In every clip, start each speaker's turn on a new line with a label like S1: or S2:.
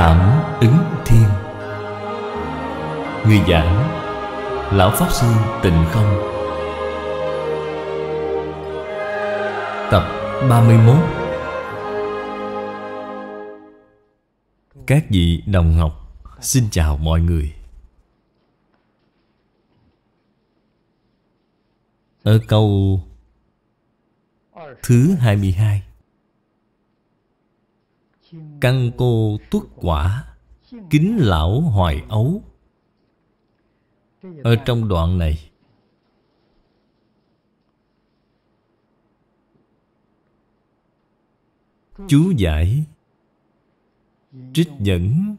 S1: Cảm ứng thiên Người giảng Lão Pháp Sư Tịnh Không Tập 31 Các vị đồng học Xin chào mọi người Ở câu Thứ 22 Căn cô tuất quả Kính lão hoài ấu Ở trong đoạn này Chú giải
S2: Trích dẫn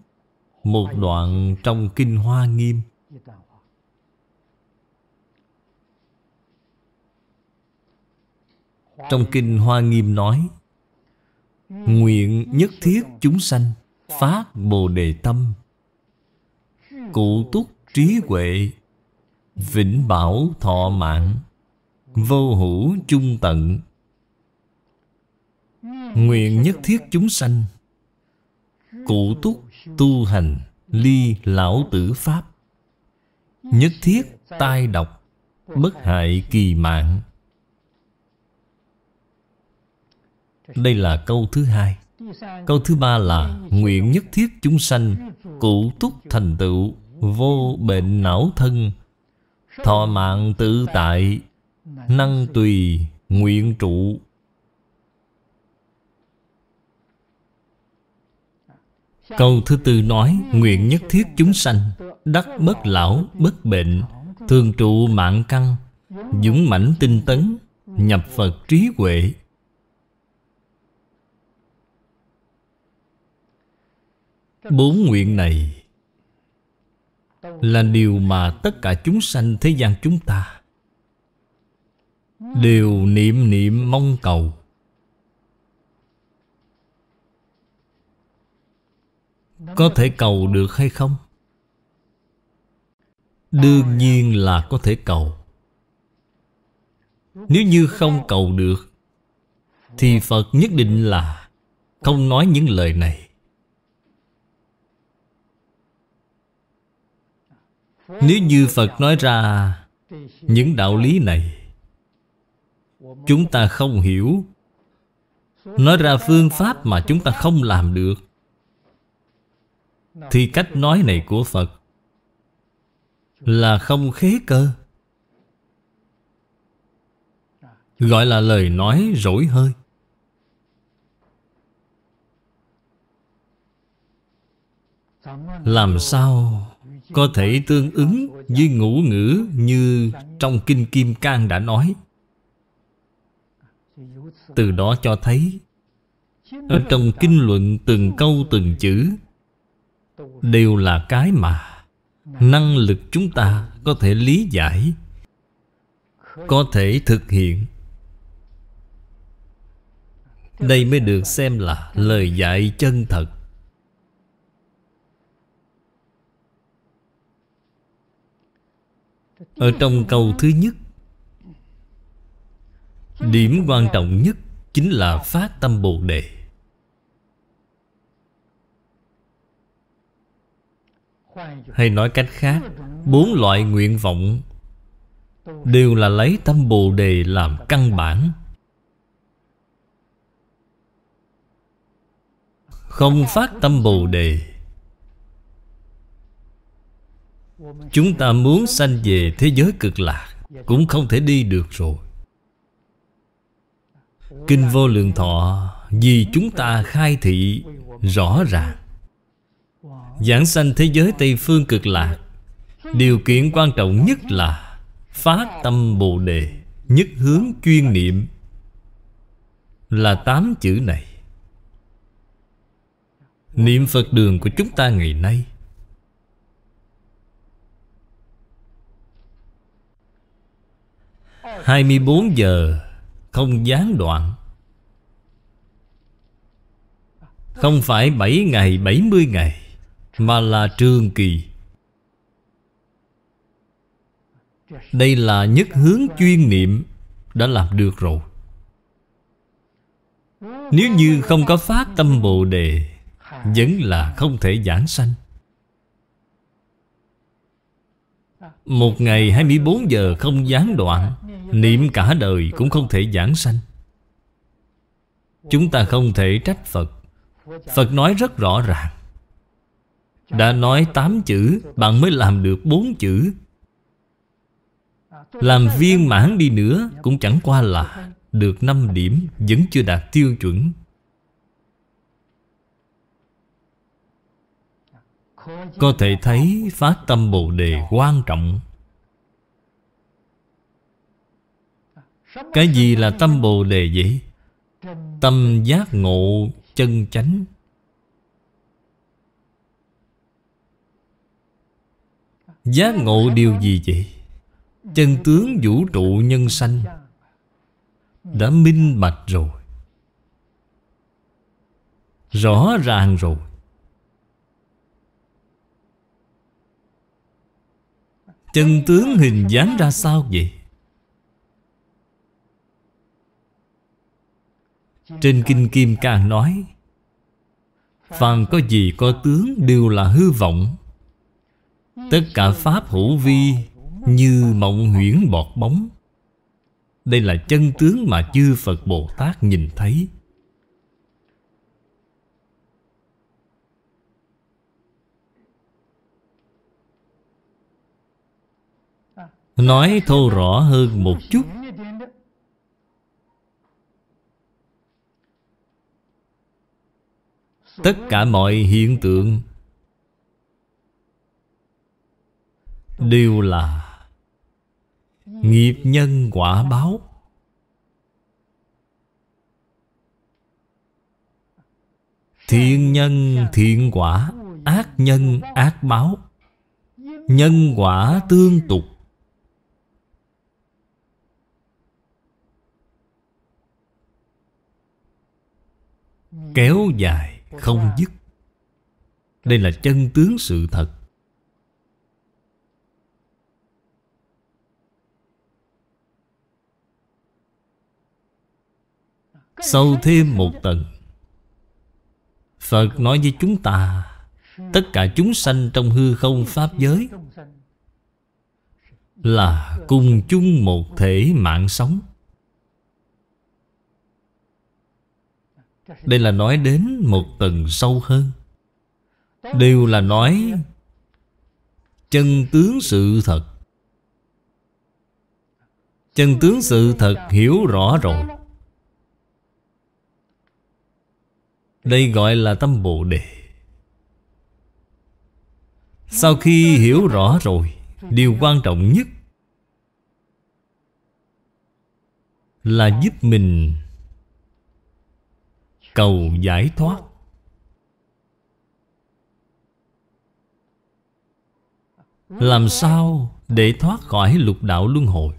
S1: Một đoạn trong Kinh Hoa Nghiêm Trong Kinh Hoa Nghiêm nói Nguyện nhất thiết chúng sanh Phát Bồ Đề Tâm Cụ túc trí huệ Vĩnh bảo thọ mạng Vô hữu trung tận Nguyện nhất thiết chúng sanh Cụ túc tu hành Ly lão tử Pháp Nhất thiết tai độc Bất hại kỳ mạng Đây là câu thứ hai Câu thứ ba là Nguyện nhất thiết chúng sanh Cụ túc thành tựu Vô bệnh não thân
S2: Thọ mạng tự
S1: tại Năng tùy nguyện trụ
S2: Câu thứ tư nói Nguyện nhất
S1: thiết chúng sanh Đắc bất lão, bất bệnh Thường trụ mạng căn dũng mãnh tinh tấn Nhập Phật trí huệ Bốn nguyện này Là điều mà tất cả chúng sanh thế gian chúng ta Đều niệm niệm mong cầu
S2: Có thể cầu
S1: được hay không? Đương nhiên là có thể cầu Nếu như không cầu được Thì Phật nhất định là Không nói những lời này
S2: Nếu như Phật
S1: nói ra những đạo lý này Chúng ta không hiểu Nói ra phương pháp mà chúng ta không làm được Thì cách nói này của Phật Là không khế cơ Gọi là lời nói rỗi hơi Làm sao có thể tương ứng với ngũ ngữ như trong kinh kim cang đã nói từ đó cho thấy
S2: ở trong kinh
S1: luận từng câu từng chữ đều là cái mà năng lực chúng ta có thể lý giải có thể thực hiện đây mới được xem là lời dạy chân thật
S2: Ở trong câu
S1: thứ nhất Điểm quan trọng nhất Chính là phát tâm Bồ Đề
S2: Hay nói cách khác Bốn
S1: loại nguyện vọng Đều là lấy tâm Bồ Đề làm căn bản Không phát tâm Bồ Đề Chúng ta muốn sanh về thế giới cực lạc Cũng không thể đi được rồi Kinh vô lượng thọ Vì chúng ta khai thị rõ ràng Giảng sanh thế giới Tây Phương cực lạc Điều kiện quan trọng nhất là Phát tâm Bồ Đề Nhất hướng chuyên niệm Là tám chữ này Niệm Phật đường của chúng ta ngày nay 24 giờ không gián đoạn Không phải 7 ngày 70 ngày Mà là trường kỳ Đây là nhất hướng chuyên niệm Đã làm được rồi Nếu như không có phát tâm Bồ Đề Vẫn là không thể giảng sanh Một ngày 24 giờ không gián đoạn Niệm cả đời cũng không thể giảng sanh Chúng ta không thể trách Phật Phật nói rất rõ ràng Đã nói 8 chữ Bạn mới làm được 4 chữ
S2: Làm viên
S1: mãn đi nữa Cũng chẳng qua là Được 5 điểm Vẫn chưa đạt tiêu chuẩn Có thể thấy phát tâm Bồ Đề quan trọng
S2: Cái gì là tâm
S1: Bồ Đề vậy?
S2: Tâm giác
S1: ngộ chân chánh Giác ngộ điều gì vậy? Chân tướng vũ trụ nhân sanh Đã minh bạch rồi Rõ ràng rồi Chân tướng hình dáng ra sao vậy? Trên Kinh Kim Cang nói Phàm có gì có tướng đều là hư vọng Tất cả Pháp hữu vi Như mộng huyễn bọt bóng Đây là chân tướng mà chư Phật Bồ Tát nhìn thấy Nói thô rõ hơn một
S2: chút tất cả
S1: mọi hiện tượng đều là
S2: nghiệp nhân
S1: quả báo thiện nhân thiện quả ác nhân ác báo nhân quả tương tục kéo dài không dứt đây là chân tướng sự thật sâu thêm một tầng phật nói với chúng ta tất cả chúng sanh trong hư không pháp giới là cùng chung một thể mạng sống Đây là nói đến một tầng sâu hơn Đều là nói Chân tướng sự thật Chân tướng sự thật hiểu rõ rồi Đây gọi là tâm Bồ Đề Sau khi hiểu rõ rồi Điều quan trọng nhất Là giúp mình cầu giải thoát làm sao để thoát khỏi lục đạo luân hồi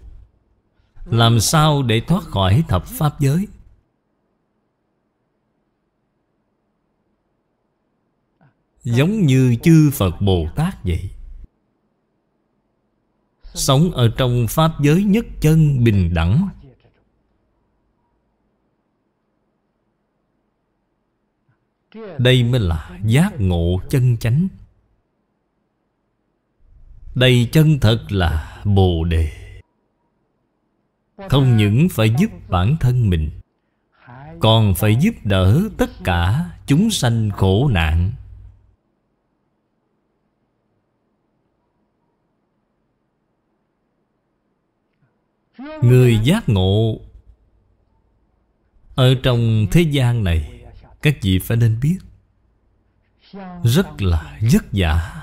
S1: làm sao để thoát khỏi thập pháp giới giống như chư phật bồ tát vậy sống ở trong pháp giới nhất chân bình đẳng
S2: Đây mới là giác
S1: ngộ chân chánh Đây chân thật là Bồ Đề Không những phải giúp bản thân mình Còn phải giúp đỡ tất cả chúng sanh khổ nạn
S2: Người giác
S1: ngộ Ở trong thế gian này các vị phải nên biết
S2: Rất là
S1: vất vả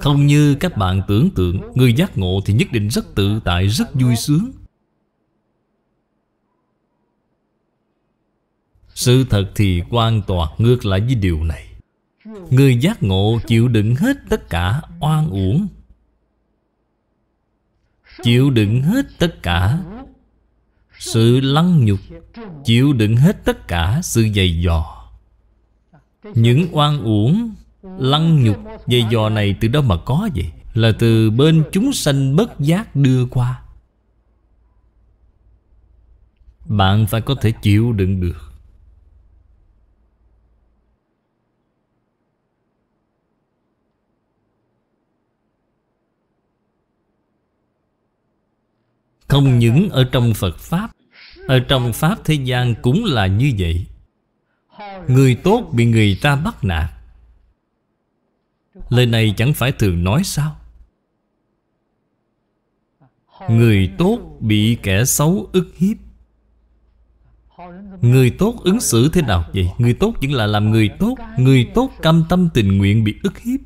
S1: Không như các bạn tưởng tượng Người giác ngộ thì nhất định rất tự tại Rất vui sướng Sự thật thì hoàn toàn ngược lại với điều này Người giác ngộ chịu đựng hết tất cả oan uổng Chịu đựng hết tất cả sự lăng nhục Chịu đựng hết tất cả sự dày dò Những oan uổng Lăng nhục dày dò này từ đâu mà có vậy Là từ bên chúng sanh bất giác đưa qua Bạn phải có thể chịu đựng được Không những ở trong Phật Pháp Ở trong Pháp thế gian cũng là như vậy Người tốt bị người ta bắt nạt Lời này chẳng phải thường nói sao Người tốt bị kẻ xấu ức hiếp Người tốt ứng xử thế nào vậy? Người tốt vẫn là làm người tốt Người tốt cam tâm tình nguyện bị ức hiếp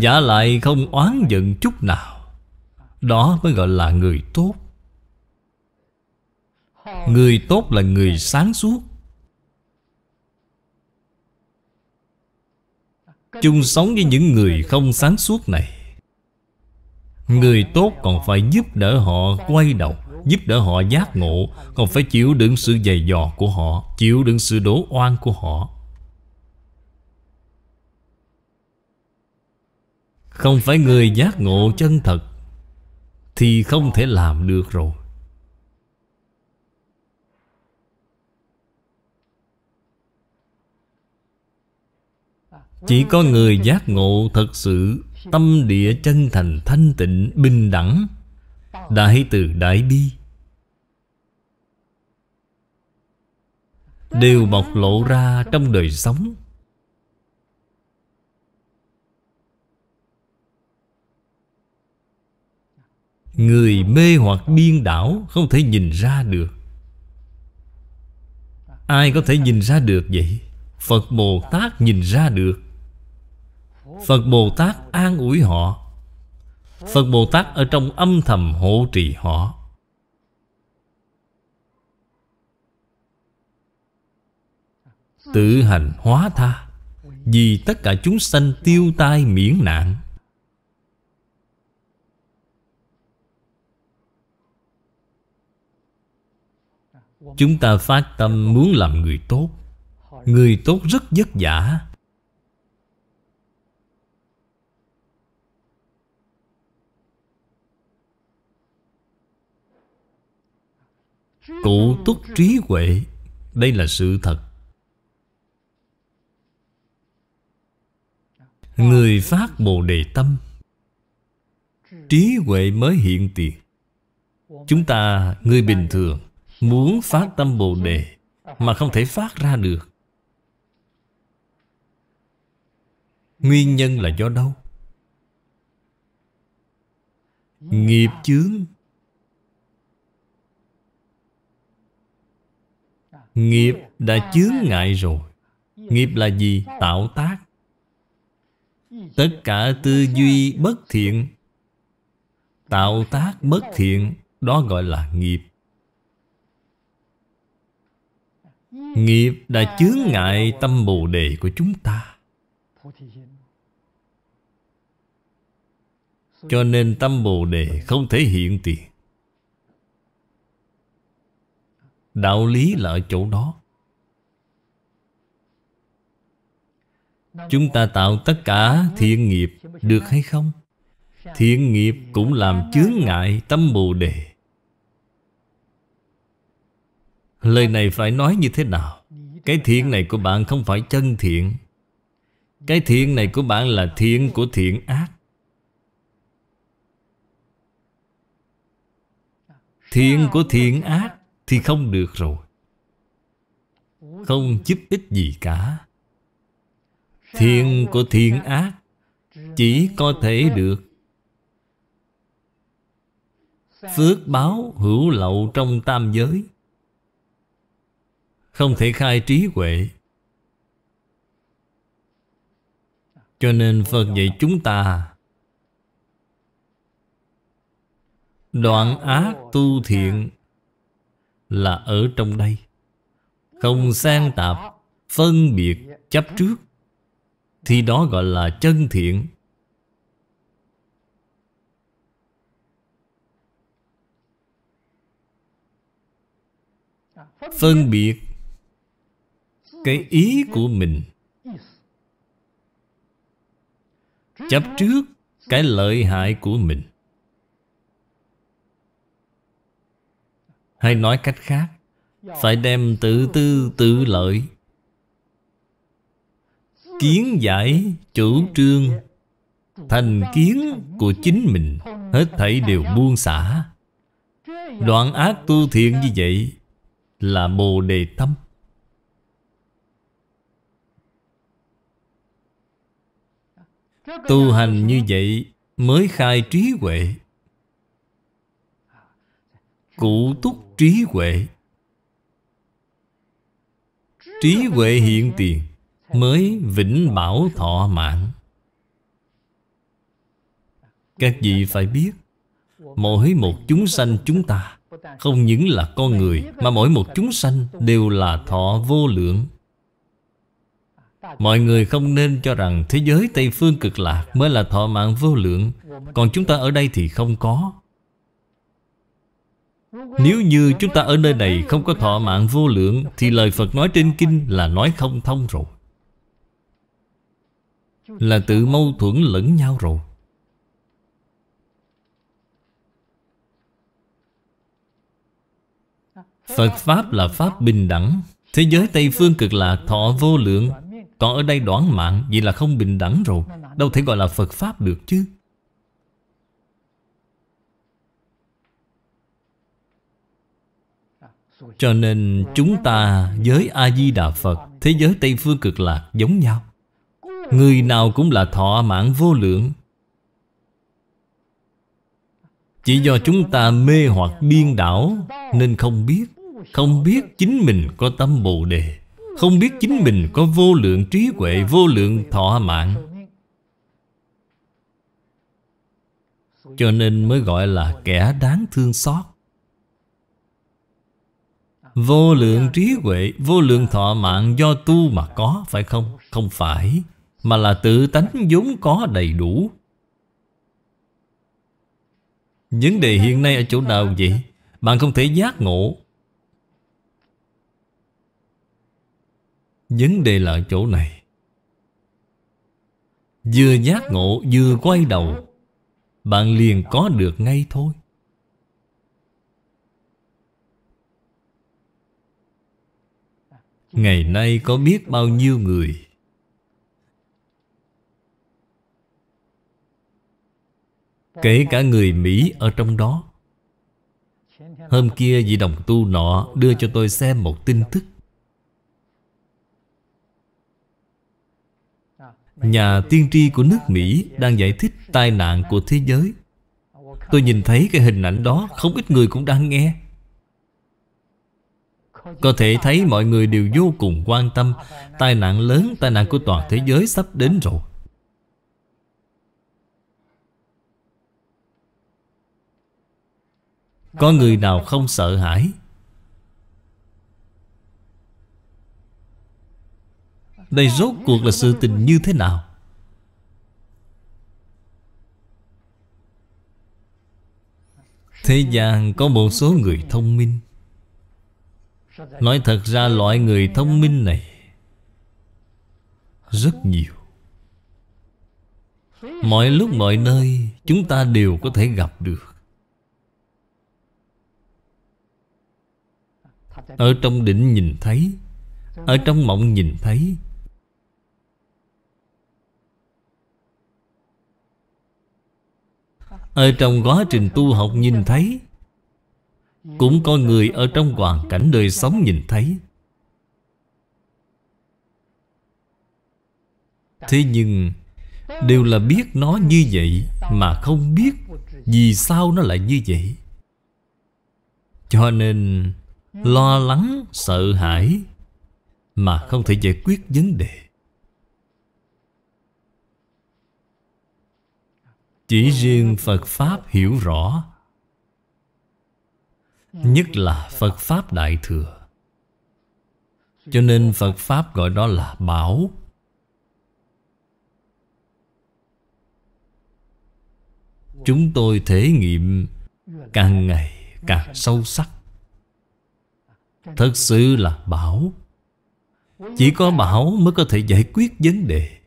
S1: Giả lại không oán giận chút nào đó mới gọi là người tốt Người tốt là người sáng suốt Chung sống với những người không sáng suốt này Người tốt còn phải giúp đỡ họ quay đầu Giúp đỡ họ giác ngộ Còn phải chịu đựng sự dày dò của họ Chịu đựng sự đố oan của họ Không phải người giác ngộ chân thật thì không thể làm được rồi Chỉ có người giác ngộ thật sự Tâm địa chân thành thanh tịnh bình đẳng Đại từ đại bi Đều bộc lộ ra trong đời sống Người mê hoặc điên đảo Không thể nhìn ra được Ai có thể nhìn ra được vậy Phật Bồ Tát nhìn ra được Phật Bồ Tát an ủi họ Phật Bồ Tát ở trong âm thầm hộ trì họ Tự hành hóa tha Vì tất cả chúng sanh tiêu tai miễn nạn Chúng ta phát tâm muốn làm người tốt Người tốt rất vất vả
S2: Cụ túc trí
S1: huệ Đây là sự thật Người phát Bồ Đề Tâm Trí huệ mới hiện tiền Chúng ta, người bình thường Muốn phát tâm Bồ Đề Mà không thể phát ra được Nguyên nhân là do đâu? Nghiệp chướng Nghiệp đã chướng ngại rồi Nghiệp là gì? Tạo tác Tất cả tư duy bất thiện Tạo tác bất thiện Đó gọi là nghiệp
S2: Nghiệp đã chướng ngại tâm Bồ
S1: Đề của chúng ta
S2: Cho nên tâm Bồ Đề
S1: không thể hiện tiền Đạo lý là ở chỗ đó Chúng ta tạo tất cả thiện nghiệp được hay không? Thiện nghiệp cũng làm chướng ngại tâm Bồ Đề Lời này phải nói như thế nào Cái thiện này của bạn không phải chân thiện Cái thiện này của bạn là thiện của thiện ác Thiện của thiện ác thì không được rồi Không giúp ích gì cả Thiện của thiện ác Chỉ có thể được Phước báo hữu lậu trong tam giới không thể khai trí huệ Cho nên Phật dạy chúng ta Đoạn ác tu thiện Là ở trong đây Không sang tạp Phân biệt chấp trước Thì đó gọi là chân thiện Phân biệt
S2: cái ý của mình chấp trước
S1: cái lợi hại của mình hay nói cách khác phải đem tự tư tự lợi kiến giải chủ trương thành kiến của chính mình hết thảy đều buông xả đoạn ác tu thiện như vậy là bồ đề tâm
S2: Tu hành như
S1: vậy mới khai trí huệ Cụ túc trí huệ Trí huệ hiện tiền Mới vĩnh bảo thọ mạng Các vị phải biết Mỗi một chúng sanh chúng ta Không những là con người Mà mỗi một chúng sanh đều là thọ vô lượng Mọi người không nên cho rằng thế giới Tây Phương cực lạc mới là thọ mạng vô lượng Còn chúng ta ở đây thì không có Nếu như chúng ta ở nơi này không có thọ mạng vô lượng Thì lời Phật nói trên kinh là nói không thông rồi
S2: Là tự mâu thuẫn lẫn nhau
S1: rồi Phật Pháp là Pháp bình đẳng Thế giới Tây Phương cực lạc thọ vô lượng còn ở đây đoán mạng Vì là không bình đẳng rồi Đâu thể gọi là Phật Pháp được chứ Cho nên chúng ta với A-di-đà Phật Thế giới Tây Phương cực lạc giống nhau Người nào cũng là thọ mạng vô lượng Chỉ do chúng ta mê hoặc điên đảo Nên không biết Không biết chính mình có tâm Bồ Đề không biết chính mình có vô lượng trí huệ Vô lượng thọ mạng Cho nên mới gọi là kẻ đáng thương xót Vô lượng trí huệ Vô lượng thọ mạng do tu mà có Phải không? Không phải Mà là tự tánh vốn có đầy đủ Vấn đề hiện nay ở chỗ nào vậy? Bạn không thể giác ngộ Vấn đề là chỗ này Vừa giác ngộ vừa quay đầu Bạn liền có được ngay thôi Ngày nay có biết bao nhiêu người Kể cả người Mỹ ở trong đó Hôm kia vị đồng tu nọ đưa cho tôi xem một tin tức Nhà tiên tri của nước Mỹ đang giải thích tai nạn của thế giới Tôi nhìn thấy cái hình ảnh đó không ít người cũng đang nghe Có thể thấy mọi người đều vô cùng quan tâm Tai nạn lớn, tai nạn của toàn thế giới sắp đến rồi Có người nào không sợ hãi
S2: Đây rốt cuộc là
S1: sự tình như thế nào Thế gian có một số người thông minh
S2: Nói thật ra loại người thông
S1: minh này Rất nhiều Mọi lúc mọi nơi Chúng ta đều có thể gặp được Ở trong đỉnh nhìn thấy Ở trong mộng nhìn thấy Ở trong quá trình tu học nhìn thấy Cũng có người ở trong hoàn cảnh đời sống nhìn thấy Thế nhưng Đều là biết nó như vậy Mà không biết Vì sao nó lại như vậy Cho nên Lo lắng, sợ hãi Mà không thể giải quyết vấn đề chỉ riêng Phật Pháp hiểu rõ Nhất là Phật Pháp Đại Thừa Cho nên Phật Pháp gọi đó là Bảo Chúng tôi thể nghiệm càng ngày càng sâu sắc Thật sự là bảo Chỉ có bảo mới có thể giải quyết vấn đề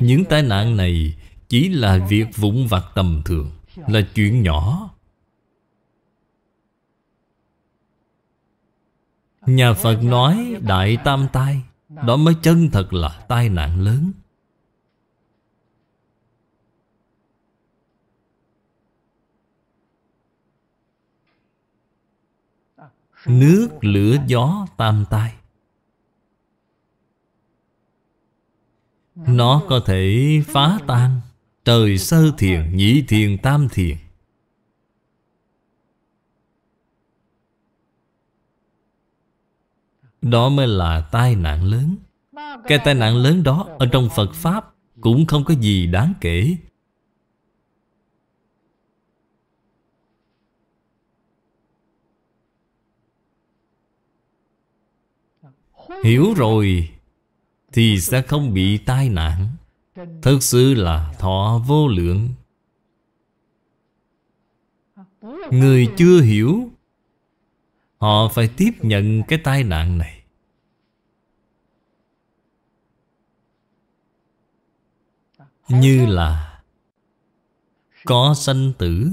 S1: Những tai nạn này chỉ là việc vụn vặt tầm thường Là chuyện nhỏ Nhà Phật nói Đại Tam Tai Đó mới chân thật là tai nạn lớn
S2: Nước, lửa, gió, tam tai Nó
S1: có thể phá tan Trời sơ thiền, nhị thiền, tam thiền Đó mới là tai nạn lớn Cái tai nạn lớn đó Ở trong Phật Pháp Cũng không có gì đáng kể Hiểu rồi thì sẽ không bị tai nạn Thật sự là thọ vô lượng
S2: Người chưa hiểu
S1: Họ phải tiếp nhận cái tai nạn này Như là Có sanh tử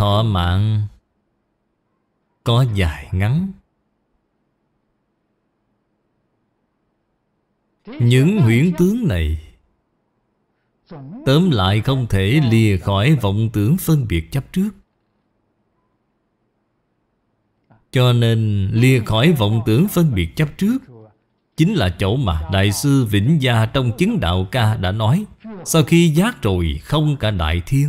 S1: Thọ mạng có dài ngắn
S2: Những huyễn tướng này Tóm
S1: lại không thể lìa khỏi vọng tưởng phân biệt chấp trước Cho nên lìa khỏi vọng tưởng phân biệt chấp trước Chính là chỗ mà Đại sư Vĩnh Gia trong chứng đạo ca đã nói Sau khi giác rồi không cả Đại Thiên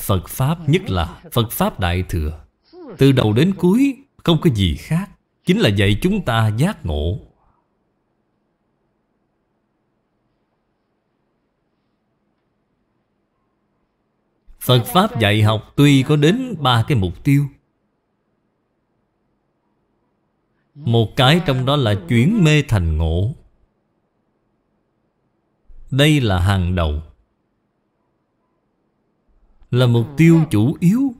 S1: Phật Pháp nhất là Phật Pháp Đại Thừa Từ đầu đến cuối không có gì khác Chính là dạy chúng ta giác ngộ Phật Pháp dạy học tuy có đến ba cái mục tiêu Một cái trong đó là chuyển mê thành ngộ Đây là hàng đầu là mục tiêu chủ yếu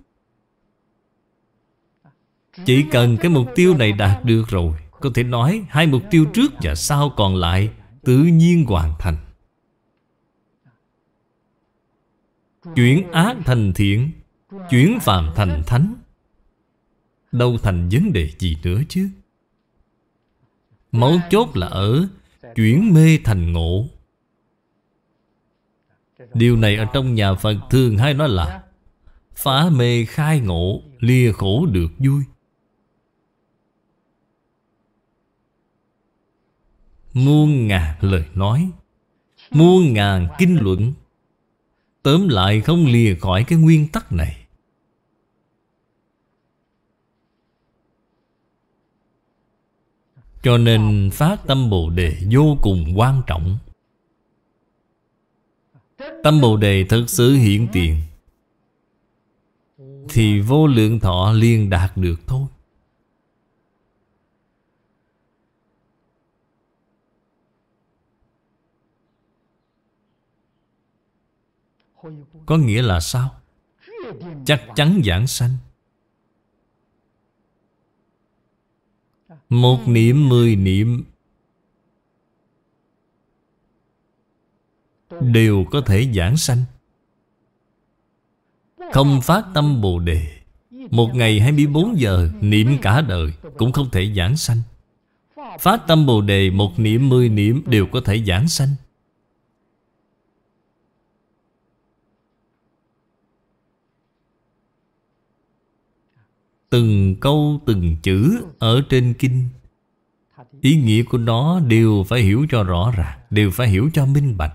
S1: Chỉ cần cái mục tiêu này đạt được rồi Có thể nói hai mục tiêu trước và sau còn lại Tự nhiên hoàn thành Chuyển ác thành thiện Chuyển phàm thành thánh Đâu thành vấn đề gì nữa chứ Mấu chốt là ở Chuyển mê thành ngộ Điều này ở trong nhà Phật thường hay nói là Phá mê khai ngộ Lìa khổ được vui Muôn ngàn lời nói Muôn ngàn kinh luận Tóm lại không lìa khỏi cái nguyên tắc này Cho nên phát tâm Bồ Đề vô cùng quan trọng Tâm Bồ Đề thật sự hiện tiền Thì vô lượng thọ liền đạt được thôi Có nghĩa là sao? Chắc chắn giảng sanh
S2: Một niệm
S1: mười niệm đều có thể giảng sanh Không phát tâm Bồ Đề Một ngày 24 giờ niệm cả đời Cũng không thể giảng sanh Phát tâm Bồ Đề một niệm mười niệm đều có thể giảng sanh Từng câu từng chữ ở trên kinh Ý nghĩa của nó đều phải hiểu cho rõ ràng Đều phải hiểu cho minh bạch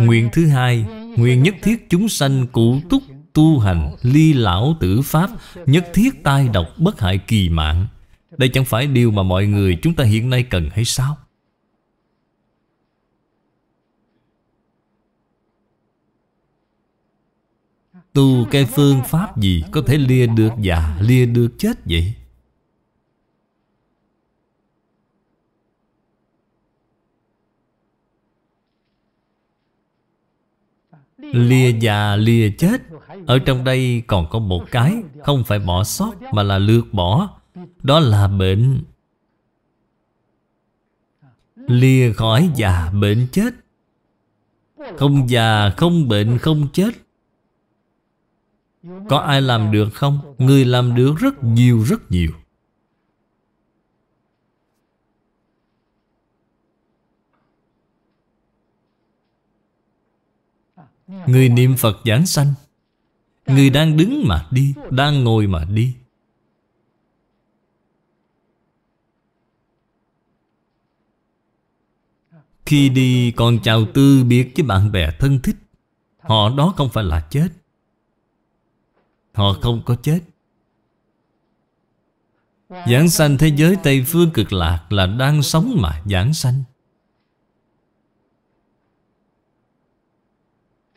S2: Nguyện thứ hai
S1: Nguyện nhất thiết chúng sanh cụ túc tu hành Ly lão tử pháp Nhất thiết tai độc bất hại kỳ mạng Đây chẳng phải điều mà mọi người chúng ta hiện nay cần hay sao? Tu cái phương pháp gì có thể lìa được già, lìa được chết vậy? Lìa già lìa chết Ở trong đây còn có một cái Không phải bỏ sót mà là lược bỏ Đó là bệnh Lìa khỏi già bệnh chết Không già không bệnh không chết Có ai làm được không? Người làm được rất nhiều rất nhiều Người niệm Phật giảng sanh Người đang đứng mà đi Đang ngồi mà đi Khi đi còn chào tư biệt với bạn bè thân thích Họ đó không phải là chết Họ không có chết Giảng sanh thế giới Tây Phương cực lạc là đang sống mà giảng sanh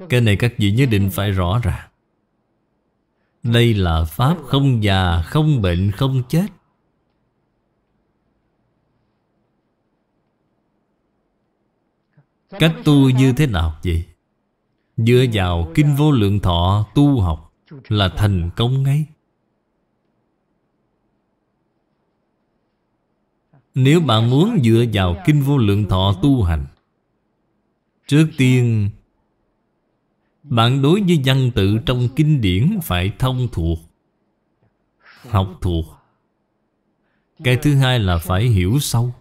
S1: Cái này các vị nhất định phải rõ ràng Đây là Pháp không già, không bệnh, không chết Cách tu như thế nào vậy? Dựa vào kinh vô lượng thọ tu học Là thành công ngay Nếu bạn muốn dựa vào kinh vô lượng thọ tu hành Trước tiên bạn đối với văn tự trong kinh điển phải thông thuộc Học thuộc Cái thứ hai là phải hiểu sâu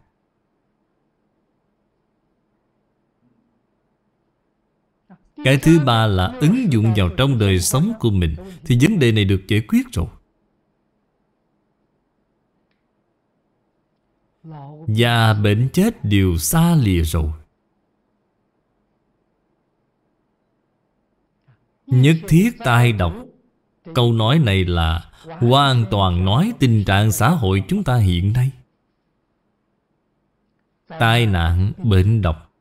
S1: Cái thứ ba là ứng dụng vào trong đời sống của mình Thì vấn đề này được giải quyết rồi già bệnh chết đều xa lìa rồi
S2: Nhất thiết tai độc
S1: Câu nói này là Hoàn toàn nói tình trạng xã hội chúng ta hiện nay Tai nạn, bệnh độc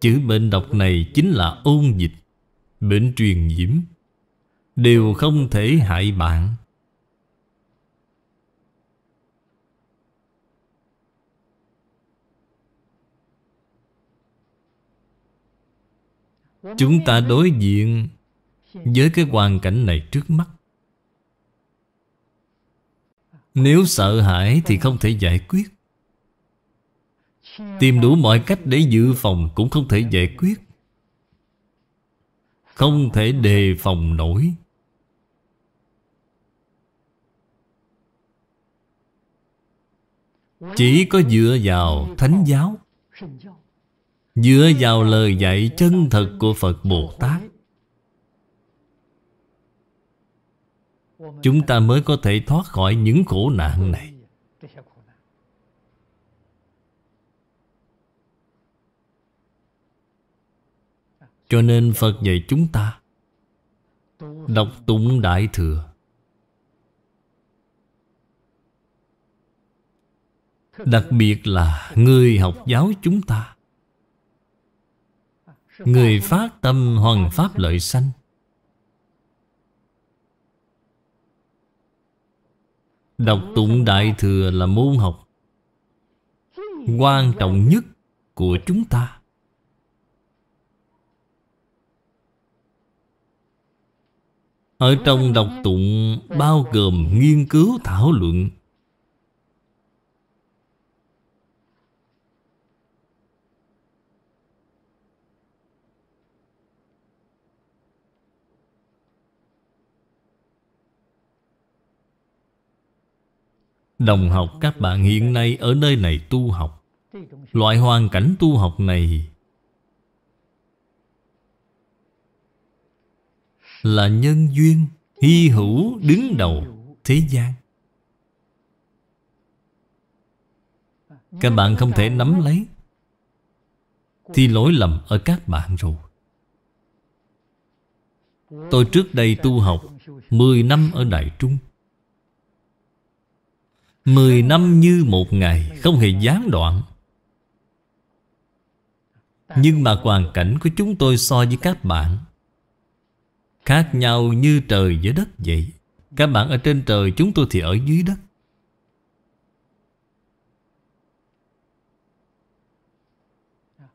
S1: Chữ bệnh độc này chính là ôn dịch Bệnh truyền nhiễm Đều không thể hại bạn
S2: Chúng ta đối diện với
S1: cái hoàn cảnh này trước mắt Nếu sợ hãi thì không thể giải quyết Tìm đủ mọi cách để dự phòng cũng không thể giải quyết Không thể đề phòng nổi
S2: Chỉ có dựa
S1: vào Thánh giáo Dựa vào lời dạy chân thật của Phật Bồ Tát Chúng ta mới có thể thoát khỏi những khổ nạn này Cho nên Phật dạy chúng ta Đọc tụng Đại Thừa
S2: Đặc biệt
S1: là người học giáo chúng ta Người phát tâm hoàn pháp lợi sanh Đọc tụng Đại Thừa là môn học Quan trọng nhất của chúng ta Ở trong đọc tụng bao gồm nghiên cứu thảo luận Đồng học các bạn hiện nay ở nơi này tu học Loại hoàn cảnh tu học này Là nhân duyên hy hữu đứng đầu thế gian Các bạn không thể nắm lấy Thì lỗi lầm ở các bạn rồi Tôi trước đây tu học 10 năm ở Đại Trung Mười năm như một ngày Không hề gián đoạn Nhưng mà hoàn cảnh của chúng tôi so với các bạn Khác nhau như trời với đất vậy Các bạn ở trên trời Chúng tôi thì ở dưới đất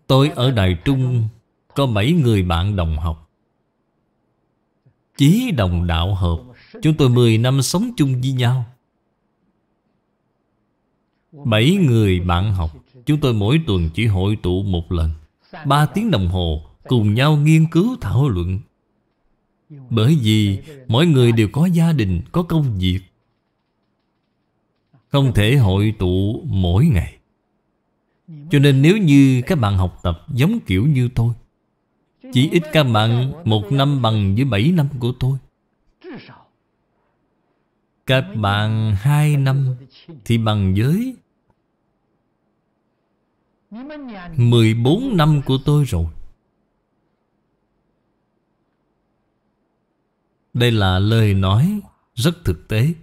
S1: Tôi ở Đài Trung Có bảy người bạn đồng học Chí đồng đạo hợp Chúng tôi 10 năm sống chung với nhau Bảy người bạn học Chúng tôi mỗi tuần chỉ hội tụ một lần Ba tiếng đồng hồ Cùng nhau nghiên cứu thảo luận Bởi vì Mỗi người đều có gia đình Có công việc Không thể hội tụ mỗi ngày Cho nên nếu như các bạn học tập Giống kiểu như tôi Chỉ ít các bạn Một năm bằng với bảy năm của tôi Kết bạn hai năm Thì bằng với mười bốn năm của tôi rồi Đây là lời nói rất thực tế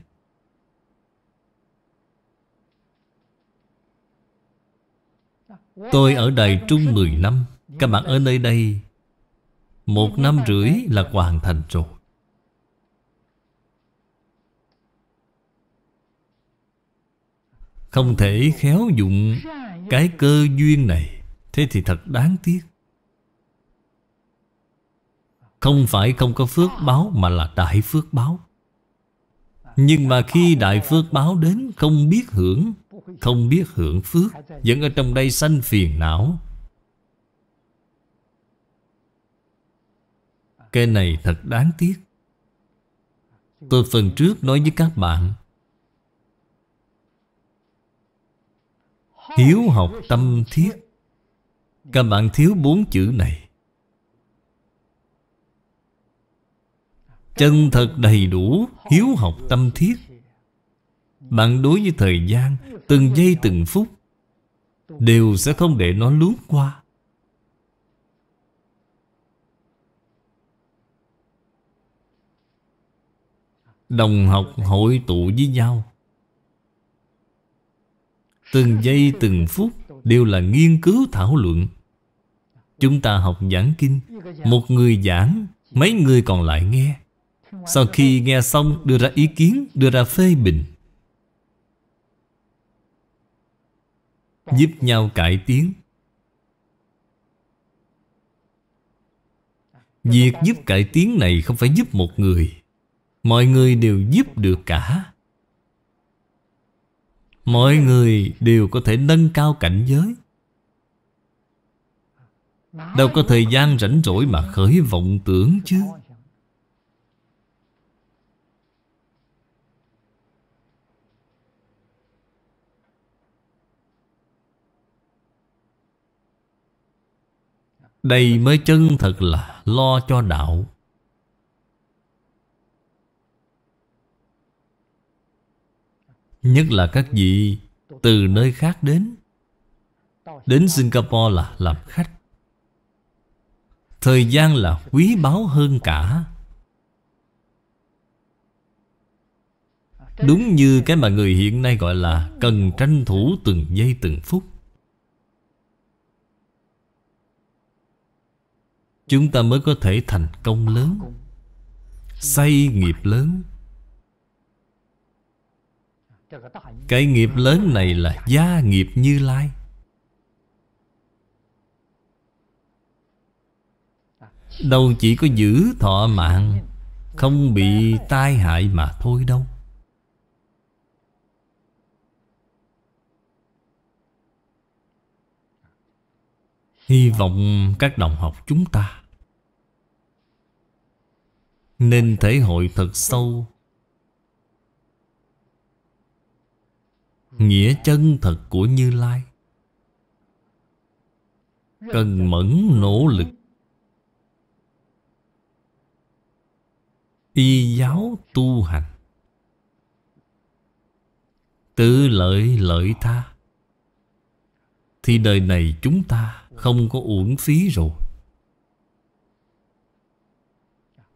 S2: Tôi ở Đài Trung 10 năm Các bạn ở
S1: nơi đây Một năm rưỡi là hoàn thành rồi Không thể khéo dụng Cái cơ duyên này Thế thì thật đáng tiếc Không phải không có phước báo Mà là đại phước báo Nhưng mà khi đại phước báo đến Không biết hưởng Không biết hưởng phước Vẫn ở trong đây sanh phiền não Cái này thật đáng tiếc Tôi phần trước nói với các bạn Hiếu học tâm thiết Các bạn thiếu bốn chữ này Chân thật đầy đủ Hiếu học tâm thiết Bạn đối với thời gian Từng giây từng phút Đều sẽ không để nó lướt qua Đồng học hội tụ với nhau Từng giây từng phút đều là nghiên cứu thảo luận Chúng ta học giảng kinh Một người giảng Mấy người còn lại nghe Sau khi nghe xong đưa ra ý kiến Đưa ra phê bình Giúp nhau cải tiến Việc giúp cải tiến này không phải giúp một người Mọi người đều giúp được cả mọi người đều có thể nâng cao cảnh giới đâu có thời gian rảnh rỗi mà khởi vọng tưởng chứ đây mới chân thật là lo cho đạo Nhất là các vị từ nơi khác đến Đến Singapore là làm khách Thời gian là quý báu hơn cả Đúng như cái mà người hiện nay gọi là Cần tranh thủ từng giây từng phút Chúng ta mới có thể thành công lớn Xây nghiệp lớn
S2: cái nghiệp lớn
S1: này là gia nghiệp Như Lai Đâu chỉ có giữ thọ mạng Không bị tai hại mà thôi đâu Hy vọng các đồng học chúng ta Nên thể hội thật sâu nghĩa chân thật của Như Lai cần mẫn nỗ lực y giáo tu hành tự lợi lợi tha thì đời này chúng ta không có uổng phí rồi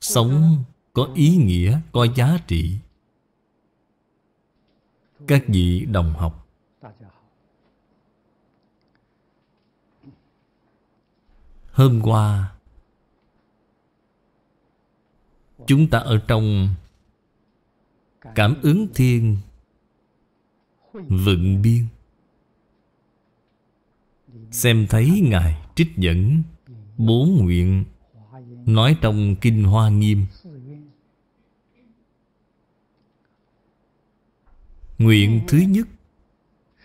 S1: sống có ý nghĩa có giá trị các vị đồng học hôm qua chúng ta ở trong cảm ứng thiên
S2: vựng
S1: biên xem thấy ngài trích dẫn bốn nguyện nói trong kinh hoa nghiêm Nguyện thứ nhất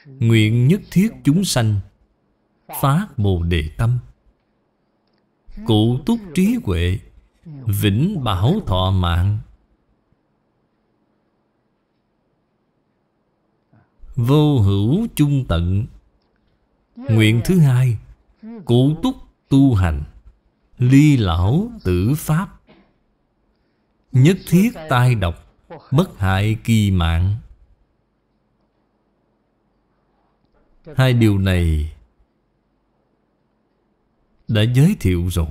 S1: Nguyện nhất thiết chúng sanh phá Bồ Đề Tâm
S2: Cụ túc trí huệ
S1: Vĩnh bảo thọ mạng Vô hữu chung tận
S2: Nguyện thứ hai Cụ
S1: túc tu hành Ly lão tử pháp Nhất thiết tai độc Bất hại kỳ mạng Hai điều này đã giới thiệu rồi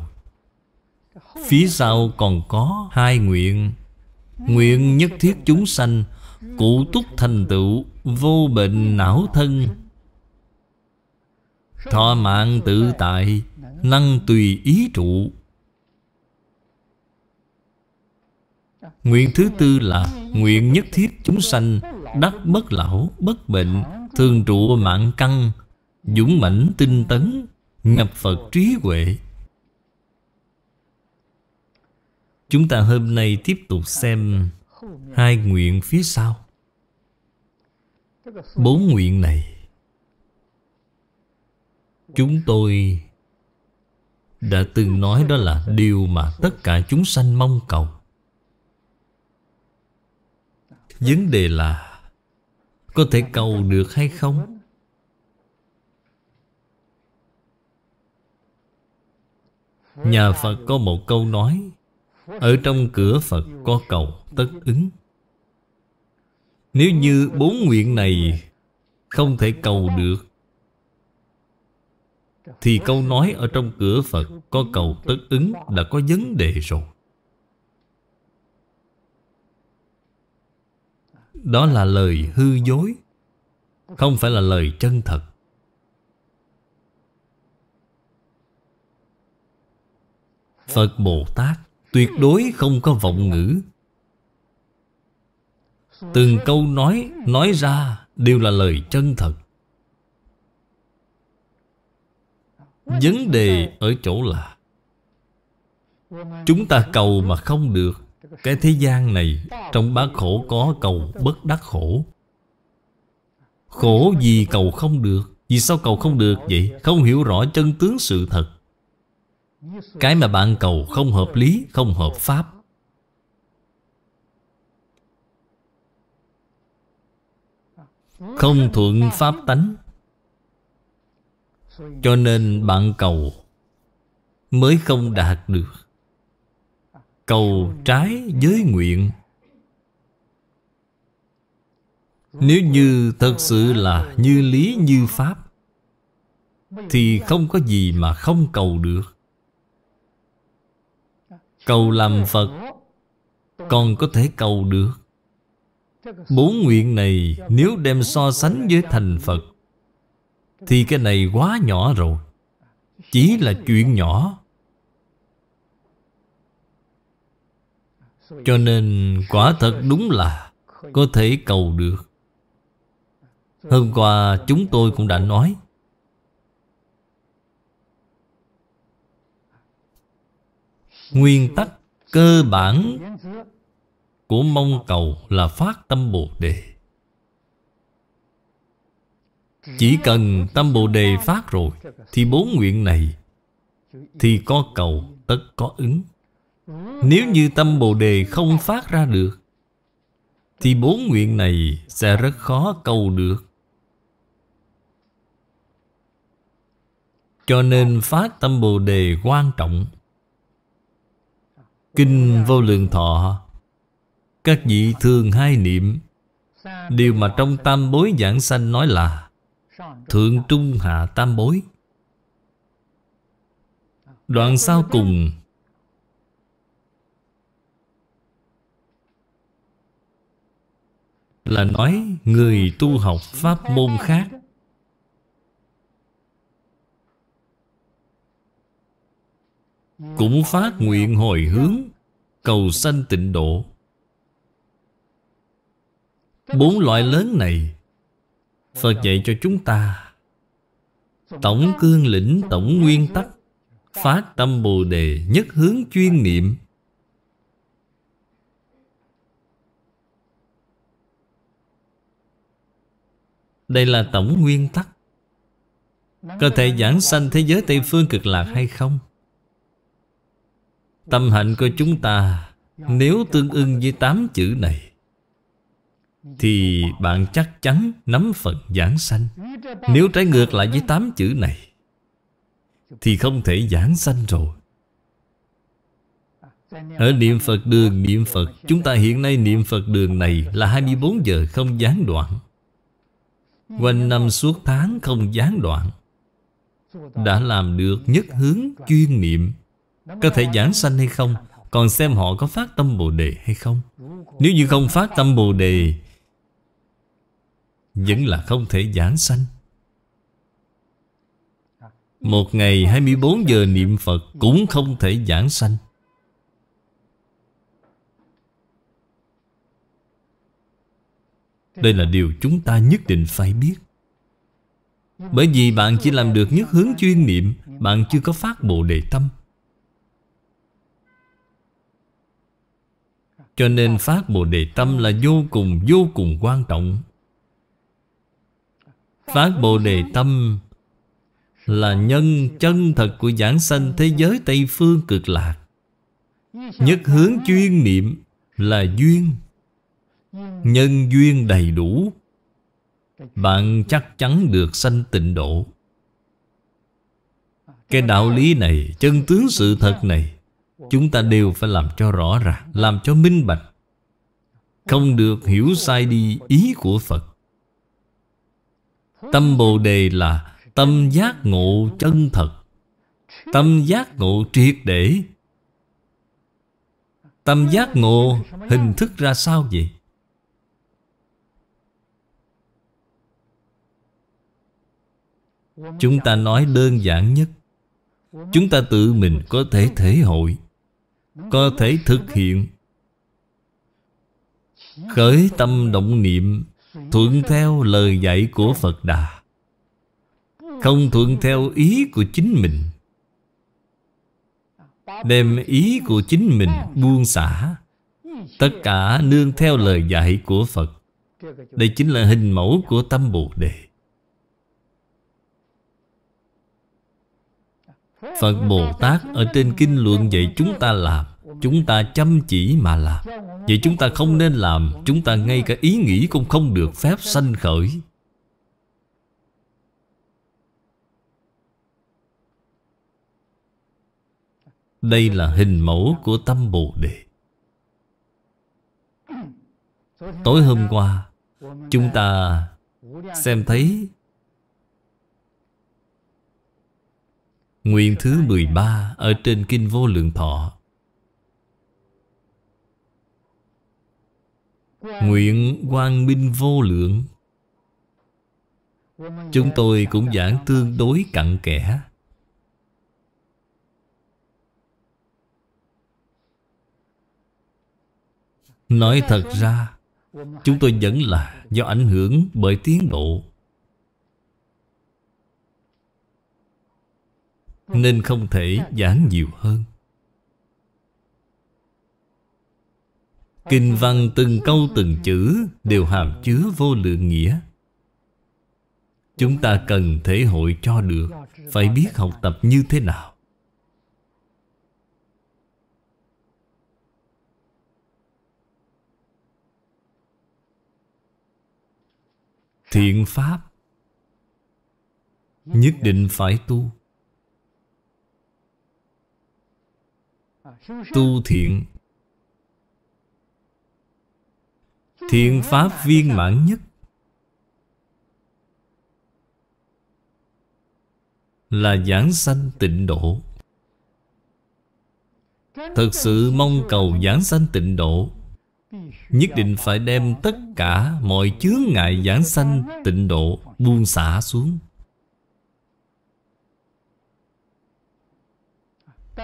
S1: Phía sau còn có hai nguyện Nguyện nhất thiết chúng sanh Cụ túc thành tựu Vô bệnh não thân Thọ mạng tự tại Năng tùy ý trụ Nguyện thứ tư là Nguyện nhất thiết chúng sanh Đắc bất lão, bất bệnh Thường trụ mạng căng Dũng mãnh tinh tấn Ngập Phật trí huệ Chúng ta hôm nay tiếp tục xem Hai nguyện phía sau
S2: Bốn nguyện
S1: này Chúng tôi đã từng nói đó là điều mà tất cả chúng sanh mong cầu Vấn đề là có thể cầu được hay không? Nhà Phật có một câu nói Ở trong cửa Phật có cầu tất ứng Nếu như bốn nguyện này Không thể cầu được Thì câu nói ở trong cửa Phật Có cầu tất ứng đã có vấn đề rồi Đó là lời hư dối Không phải là lời chân thật Phật Bồ Tát tuyệt đối không có vọng ngữ Từng câu nói, nói ra đều là lời chân thật Vấn đề ở chỗ là Chúng ta cầu mà không được cái thế gian này Trong bát khổ có cầu bất đắc khổ Khổ vì cầu không được Vì sao cầu không được vậy Không hiểu rõ chân tướng sự thật Cái mà bạn cầu không hợp lý Không hợp pháp
S2: Không thuận pháp tánh Cho
S1: nên bạn cầu Mới không đạt được cầu trái giới nguyện nếu như thật sự là như lý như pháp
S2: thì không có
S1: gì mà không cầu được
S2: cầu làm phật còn
S1: có thể cầu được bốn nguyện này nếu đem so sánh với thành phật thì cái này quá nhỏ rồi chỉ là chuyện nhỏ
S2: Cho nên
S1: quả thật đúng là Có thể cầu được Hôm qua chúng tôi cũng đã nói Nguyên tắc cơ bản của mong cầu là phát tâm Bồ Đề. Chỉ cần tâm Bồ Đề phát rồi, thì bốn nguyện này thì có cầu tất có ứng. Nếu như tâm Bồ Đề không phát ra được Thì bốn nguyện này sẽ rất khó cầu được Cho nên phát tâm Bồ Đề quan trọng Kinh Vô Lượng Thọ Các vị thường hai niệm Điều mà trong tam bối giảng sanh nói là Thượng Trung Hạ Tam Bối Đoạn sau cùng là nói người tu học pháp môn khác cũng phát nguyện hồi hướng cầu sanh tịnh độ bốn loại lớn này phật dạy cho chúng ta tổng cương lĩnh tổng nguyên tắc phát tâm bồ đề nhất hướng chuyên niệm Đây là tổng nguyên tắc Có thể giảng sanh thế giới Tây Phương cực lạc hay không? Tâm hạnh của chúng ta Nếu tương ưng với tám chữ này Thì bạn chắc chắn nắm phần giảng sanh Nếu trái ngược lại với tám chữ này Thì không thể giảng sanh rồi ở niệm Phật đường niệm Phật Chúng ta hiện nay niệm Phật đường này là 24 giờ không gián đoạn Ừ, Quanh năm suốt tháng không gián đoạn Đã làm được nhất hướng chuyên niệm Có thể giảng sanh hay không Còn xem họ có phát tâm Bồ Đề hay không Nếu như không phát tâm Bồ Đề Vẫn là không thể giảng sanh Một ngày 24 giờ niệm Phật Cũng không thể giảng sanh Đây là điều chúng ta nhất định phải biết Bởi vì bạn chỉ làm được nhất hướng chuyên niệm Bạn chưa có phát bộ đề tâm Cho nên phát Bồ Đề Tâm là vô cùng vô cùng quan trọng Phát Bồ Đề Tâm là nhân chân thật của giảng sanh thế giới Tây Phương cực lạc Nhất hướng chuyên niệm là duyên Nhân duyên đầy đủ Bạn chắc chắn được sanh tịnh độ Cái đạo lý này Chân tướng sự thật này Chúng ta đều phải làm cho rõ ràng Làm cho minh bạch Không được hiểu sai đi ý của Phật Tâm Bồ Đề là tâm giác ngộ chân thật Tâm giác ngộ triệt để Tâm giác ngộ hình thức ra sao vậy? Chúng ta nói đơn giản nhất Chúng ta tự mình có thể thể hội Có thể thực hiện Khởi tâm động niệm Thuận theo lời dạy của Phật Đà Không thuận theo ý của chính mình Đem ý của chính mình buông xả Tất cả nương theo lời dạy của Phật Đây chính là hình mẫu của tâm Bồ Đề Phật Bồ Tát ở trên kinh luận dạy chúng ta làm Chúng ta chăm chỉ mà làm Vậy chúng ta không nên làm Chúng ta ngay cả ý nghĩ cũng không được phép sanh khởi Đây là hình mẫu của tâm Bồ Đề
S2: Tối hôm qua Chúng
S1: ta xem thấy Nguyện thứ 13 ở trên Kinh Vô Lượng Thọ Nguyện quang minh vô lượng
S2: Chúng tôi cũng
S1: giảng tương đối cặn kẽ Nói thật ra Chúng tôi vẫn là do ảnh hưởng bởi tiến độ Vâng. Nên không thể dạ. giảng nhiều hơn vâng, Kinh vâng. văn từng câu từng chữ Đều hàm chứa vô lượng nghĩa Chúng ta cần thể hội cho được dạ, Phải biết học tập như thế nào Thiện Pháp dạ. Nhất định phải tu tu thiện thiện pháp viên mãn nhất là giảng sanh tịnh độ
S2: thật sự
S1: mong cầu giảng sanh tịnh độ nhất định phải đem tất cả mọi chướng ngại giảng sanh tịnh độ buông xả xuống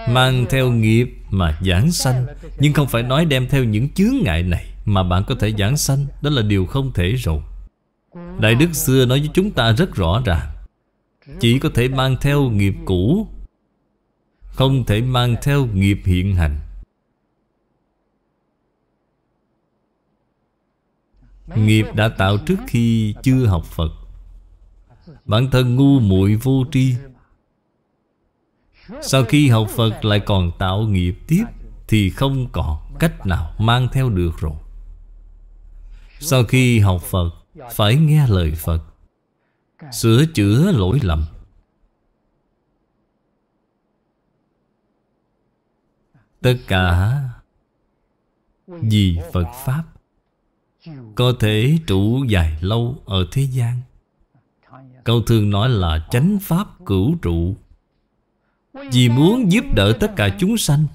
S1: Mang theo nghiệp mà giảng sanh Nhưng không phải nói đem theo những chướng ngại này Mà bạn có thể giảng sanh Đó là điều không thể rồi Đại Đức xưa nói với chúng ta rất rõ ràng Chỉ có thể mang theo nghiệp cũ Không thể mang theo nghiệp hiện hành Nghiệp đã tạo trước khi chưa học Phật Bản thân ngu muội vô tri sau khi học Phật lại còn tạo nghiệp tiếp Thì không còn cách nào mang theo được rồi Sau khi học Phật Phải nghe lời Phật Sửa chữa lỗi lầm Tất cả Vì Phật Pháp Có thể trụ dài lâu ở thế gian Câu thường nói là chánh Pháp cửu trụ vì muốn giúp đỡ tất cả chúng sanh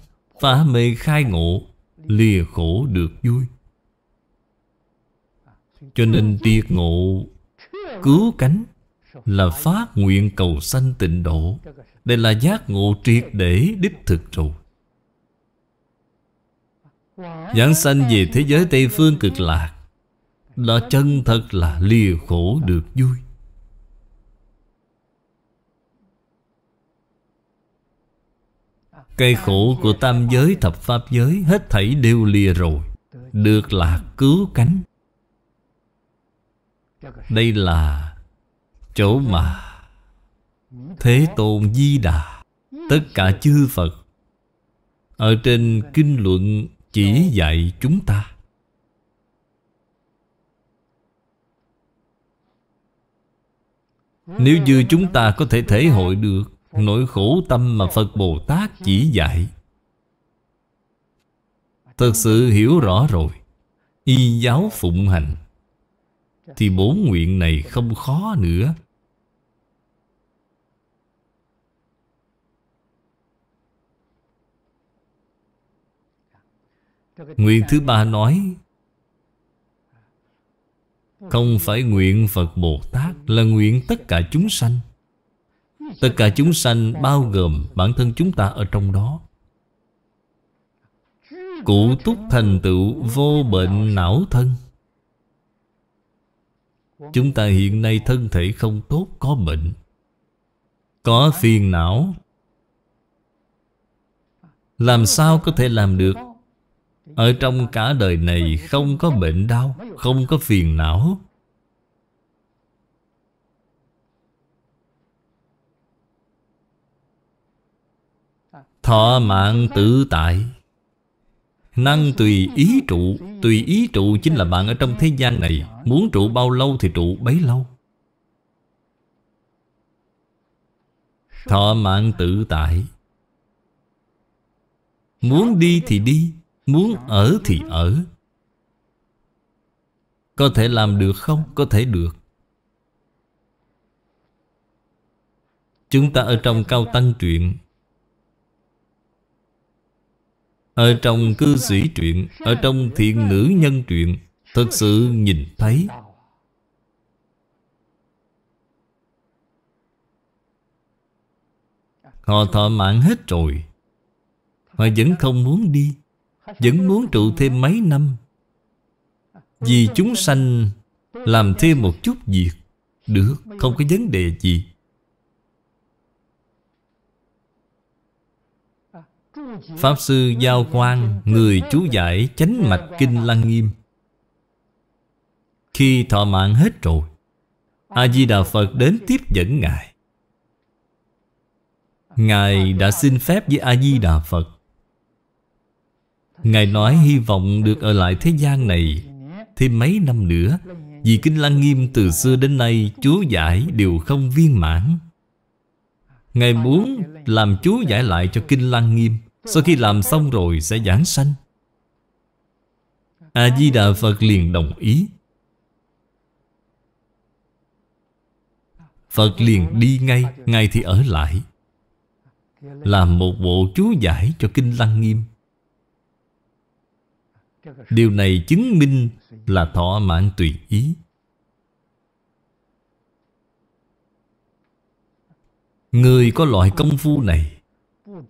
S1: Phá mê khai ngộ Lìa khổ được vui Cho nên tiệt ngộ Cứu cánh Là phát nguyện cầu sanh tịnh độ Đây là giác ngộ triệt để đích thực rồi Giảng sanh về thế giới Tây Phương cực lạc Là chân thật là lìa khổ được vui Cây khổ của tam giới thập pháp giới Hết thảy đều lìa rồi Được là cứu cánh Đây là chỗ mà Thế Tôn Di Đà Tất cả chư Phật Ở trên kinh luận chỉ dạy chúng ta Nếu như chúng ta có thể thể hội được Nỗi khổ tâm mà Phật Bồ Tát chỉ dạy Thật sự hiểu rõ rồi Y giáo phụng hành
S2: Thì bốn nguyện này không khó nữa Nguyện thứ ba nói Không
S1: phải nguyện Phật Bồ Tát Là nguyện tất cả chúng sanh Tất cả chúng sanh bao gồm bản thân chúng ta ở trong đó Cụ túc thành tựu vô bệnh não thân Chúng ta hiện nay thân thể không tốt có bệnh Có phiền não Làm sao có thể làm được Ở trong cả đời này không có bệnh đau Không có phiền não
S2: Thọ mạng tự
S1: tại Năng tùy ý trụ Tùy ý trụ chính là bạn ở trong thế gian này Muốn trụ bao lâu thì trụ bấy lâu Thọ mạng tự tại Muốn đi thì đi Muốn ở thì ở Có thể làm được không? Có thể được Chúng ta ở trong cao tăng truyện Ở trong cư sĩ truyện Ở trong thiện nữ nhân truyện Thật sự nhìn thấy Họ thọ mạng hết rồi Họ vẫn không muốn đi Vẫn muốn trụ thêm mấy năm Vì chúng sanh
S2: Làm thêm một
S1: chút việc Được, không có vấn đề gì
S2: Pháp Sư Giao Quang Người chú giải chánh mạch Kinh Lăng
S1: Nghiêm Khi thọ mạng hết rồi A-di-đà Phật đến tiếp dẫn Ngài Ngài đã xin phép với A-di-đà Phật Ngài nói hy vọng được ở lại thế gian này Thêm mấy năm nữa Vì Kinh Lăng Nghiêm từ xưa đến nay Chú giải đều không viên mãn Ngài muốn làm chú giải lại cho Kinh Lăng Nghiêm sau khi làm xong rồi sẽ giảng sanh A-di-đà Phật liền đồng ý Phật liền đi ngay ngay thì ở lại Làm một bộ chú giải cho Kinh Lăng Nghiêm Điều này chứng minh là thọ mạng tùy ý Người có loại công phu này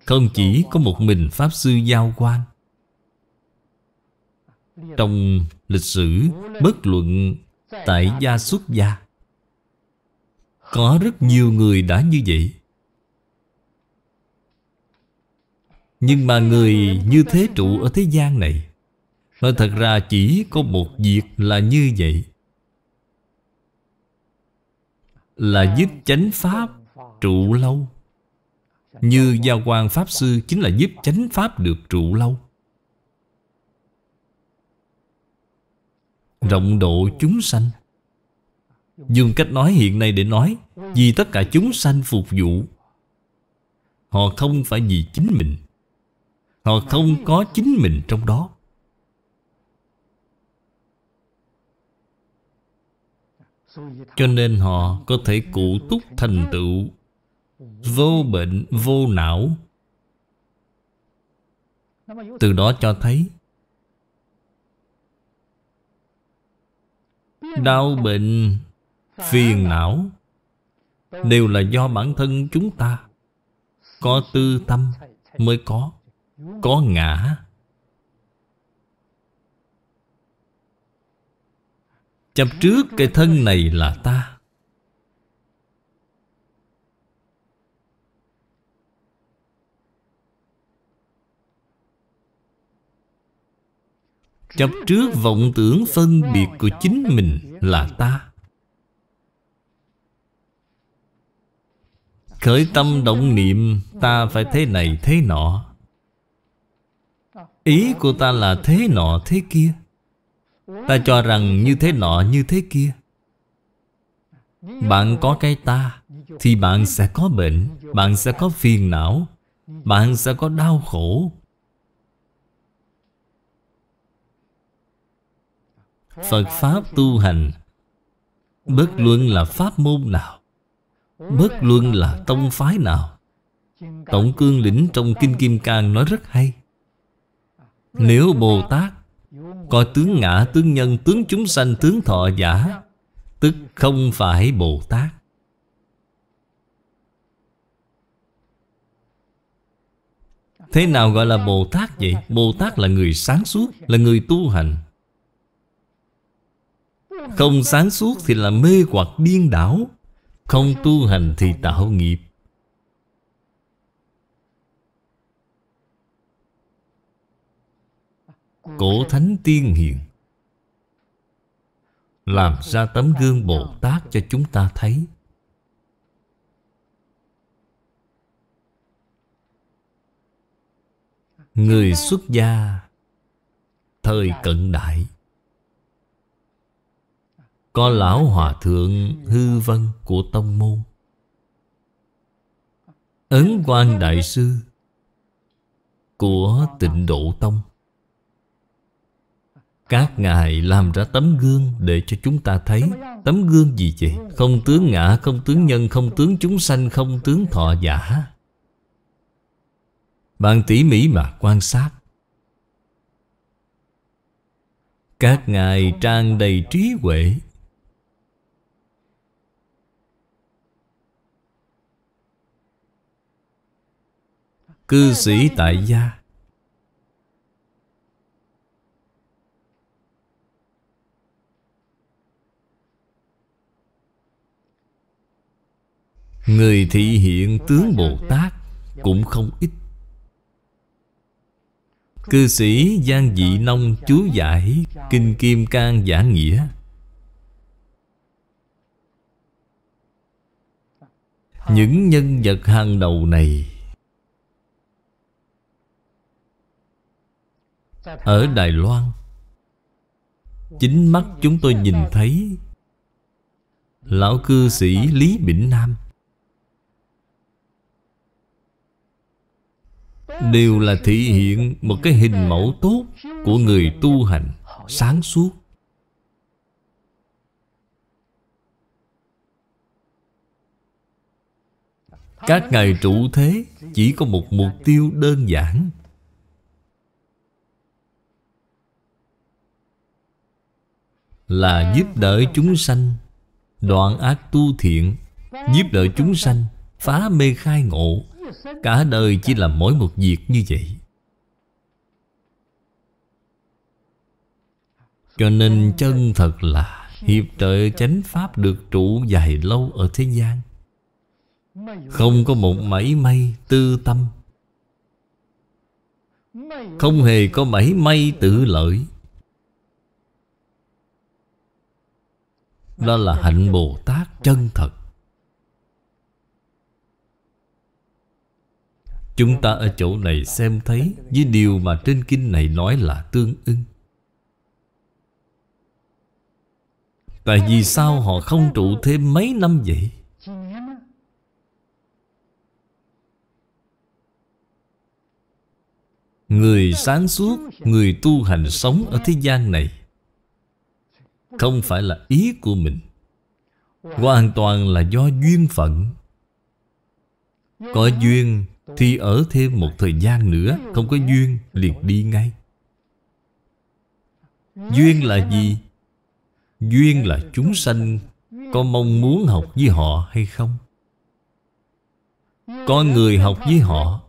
S1: không chỉ có một mình Pháp Sư Giao Quan Trong lịch sử bất luận tại gia xuất gia Có rất nhiều người đã như vậy Nhưng mà người như thế trụ ở thế gian này Nói thật ra chỉ có một việc là như vậy Là giúp chánh pháp trụ lâu như Gia quan Pháp Sư chính là giúp chánh Pháp được trụ lâu Rộng độ chúng sanh Dùng cách nói hiện nay để nói Vì tất cả chúng sanh phục vụ Họ không phải vì chính mình Họ không có chính mình trong đó Cho nên họ có thể cụ túc thành tựu Vô bệnh vô não Từ đó cho thấy Đau bệnh Phiền não Đều là do bản thân chúng ta Có tư tâm mới có Có ngã Chập trước cái thân này là ta Chấp trước vọng tưởng phân biệt của chính mình là ta Khởi tâm động niệm ta phải thế này thế nọ Ý của ta là thế nọ thế kia Ta cho rằng như thế nọ như thế kia Bạn có cái ta Thì bạn sẽ có bệnh Bạn sẽ có phiền não Bạn sẽ có đau khổ Phật Pháp tu hành Bất luận là pháp môn nào
S2: Bất luận
S1: là tông phái nào Tổng cương lĩnh trong Kinh Kim Cang nói rất hay Nếu Bồ Tát Có tướng ngã, tướng nhân, tướng chúng sanh, tướng thọ giả Tức không phải Bồ Tát Thế nào gọi là Bồ Tát vậy? Bồ Tát là người sáng suốt, là người tu hành không sáng suốt thì là mê hoặc điên đảo Không tu hành thì tạo nghiệp Cổ Thánh Tiên Hiền Làm ra tấm gương Bồ Tát cho chúng ta thấy
S2: Người xuất
S1: gia Thời cận đại có lão hòa thượng hư văn của tông môn Ấn quan đại sư Của tịnh độ tông Các ngài làm ra tấm gương để cho chúng ta thấy Tấm gương gì vậy? Không tướng ngã, không tướng nhân, không tướng chúng sanh, không tướng thọ giả Bạn tỉ mỉ mà quan sát Các ngài trang đầy trí huệ cư sĩ tại gia
S2: Người thị
S1: hiện tướng Bồ Tát cũng không ít Cư sĩ Giang Dị Nông chú giải Kinh Kim Cang Giả Nghĩa Những nhân vật hàng đầu này Ở Đài Loan Chính mắt chúng tôi nhìn thấy Lão cư sĩ Lý Bỉnh Nam Đều là thể hiện một cái hình mẫu tốt Của người tu hành sáng suốt Các ngài trụ thế chỉ có một mục tiêu đơn giản là giúp đỡ chúng sanh đoạn ác tu thiện giúp đỡ chúng sanh phá mê khai ngộ cả đời chỉ làm mỗi một việc như vậy cho nên chân thật là hiệp trợ chánh pháp được trụ dài lâu ở thế gian không có một mảy may tư tâm không hề có mảy may tự lợi Đó là hạnh Bồ Tát chân thật Chúng ta ở chỗ này xem thấy Với điều mà trên kinh này nói là tương ưng Tại vì sao họ không trụ thêm mấy năm vậy? Người sáng suốt, người tu hành sống ở thế gian này không phải là ý của mình Hoàn toàn là do duyên phận Có duyên thì ở thêm một thời gian nữa Không có duyên liền đi ngay Duyên là gì? Duyên là chúng sanh Có mong muốn học với họ hay không?
S2: Có người học với
S1: họ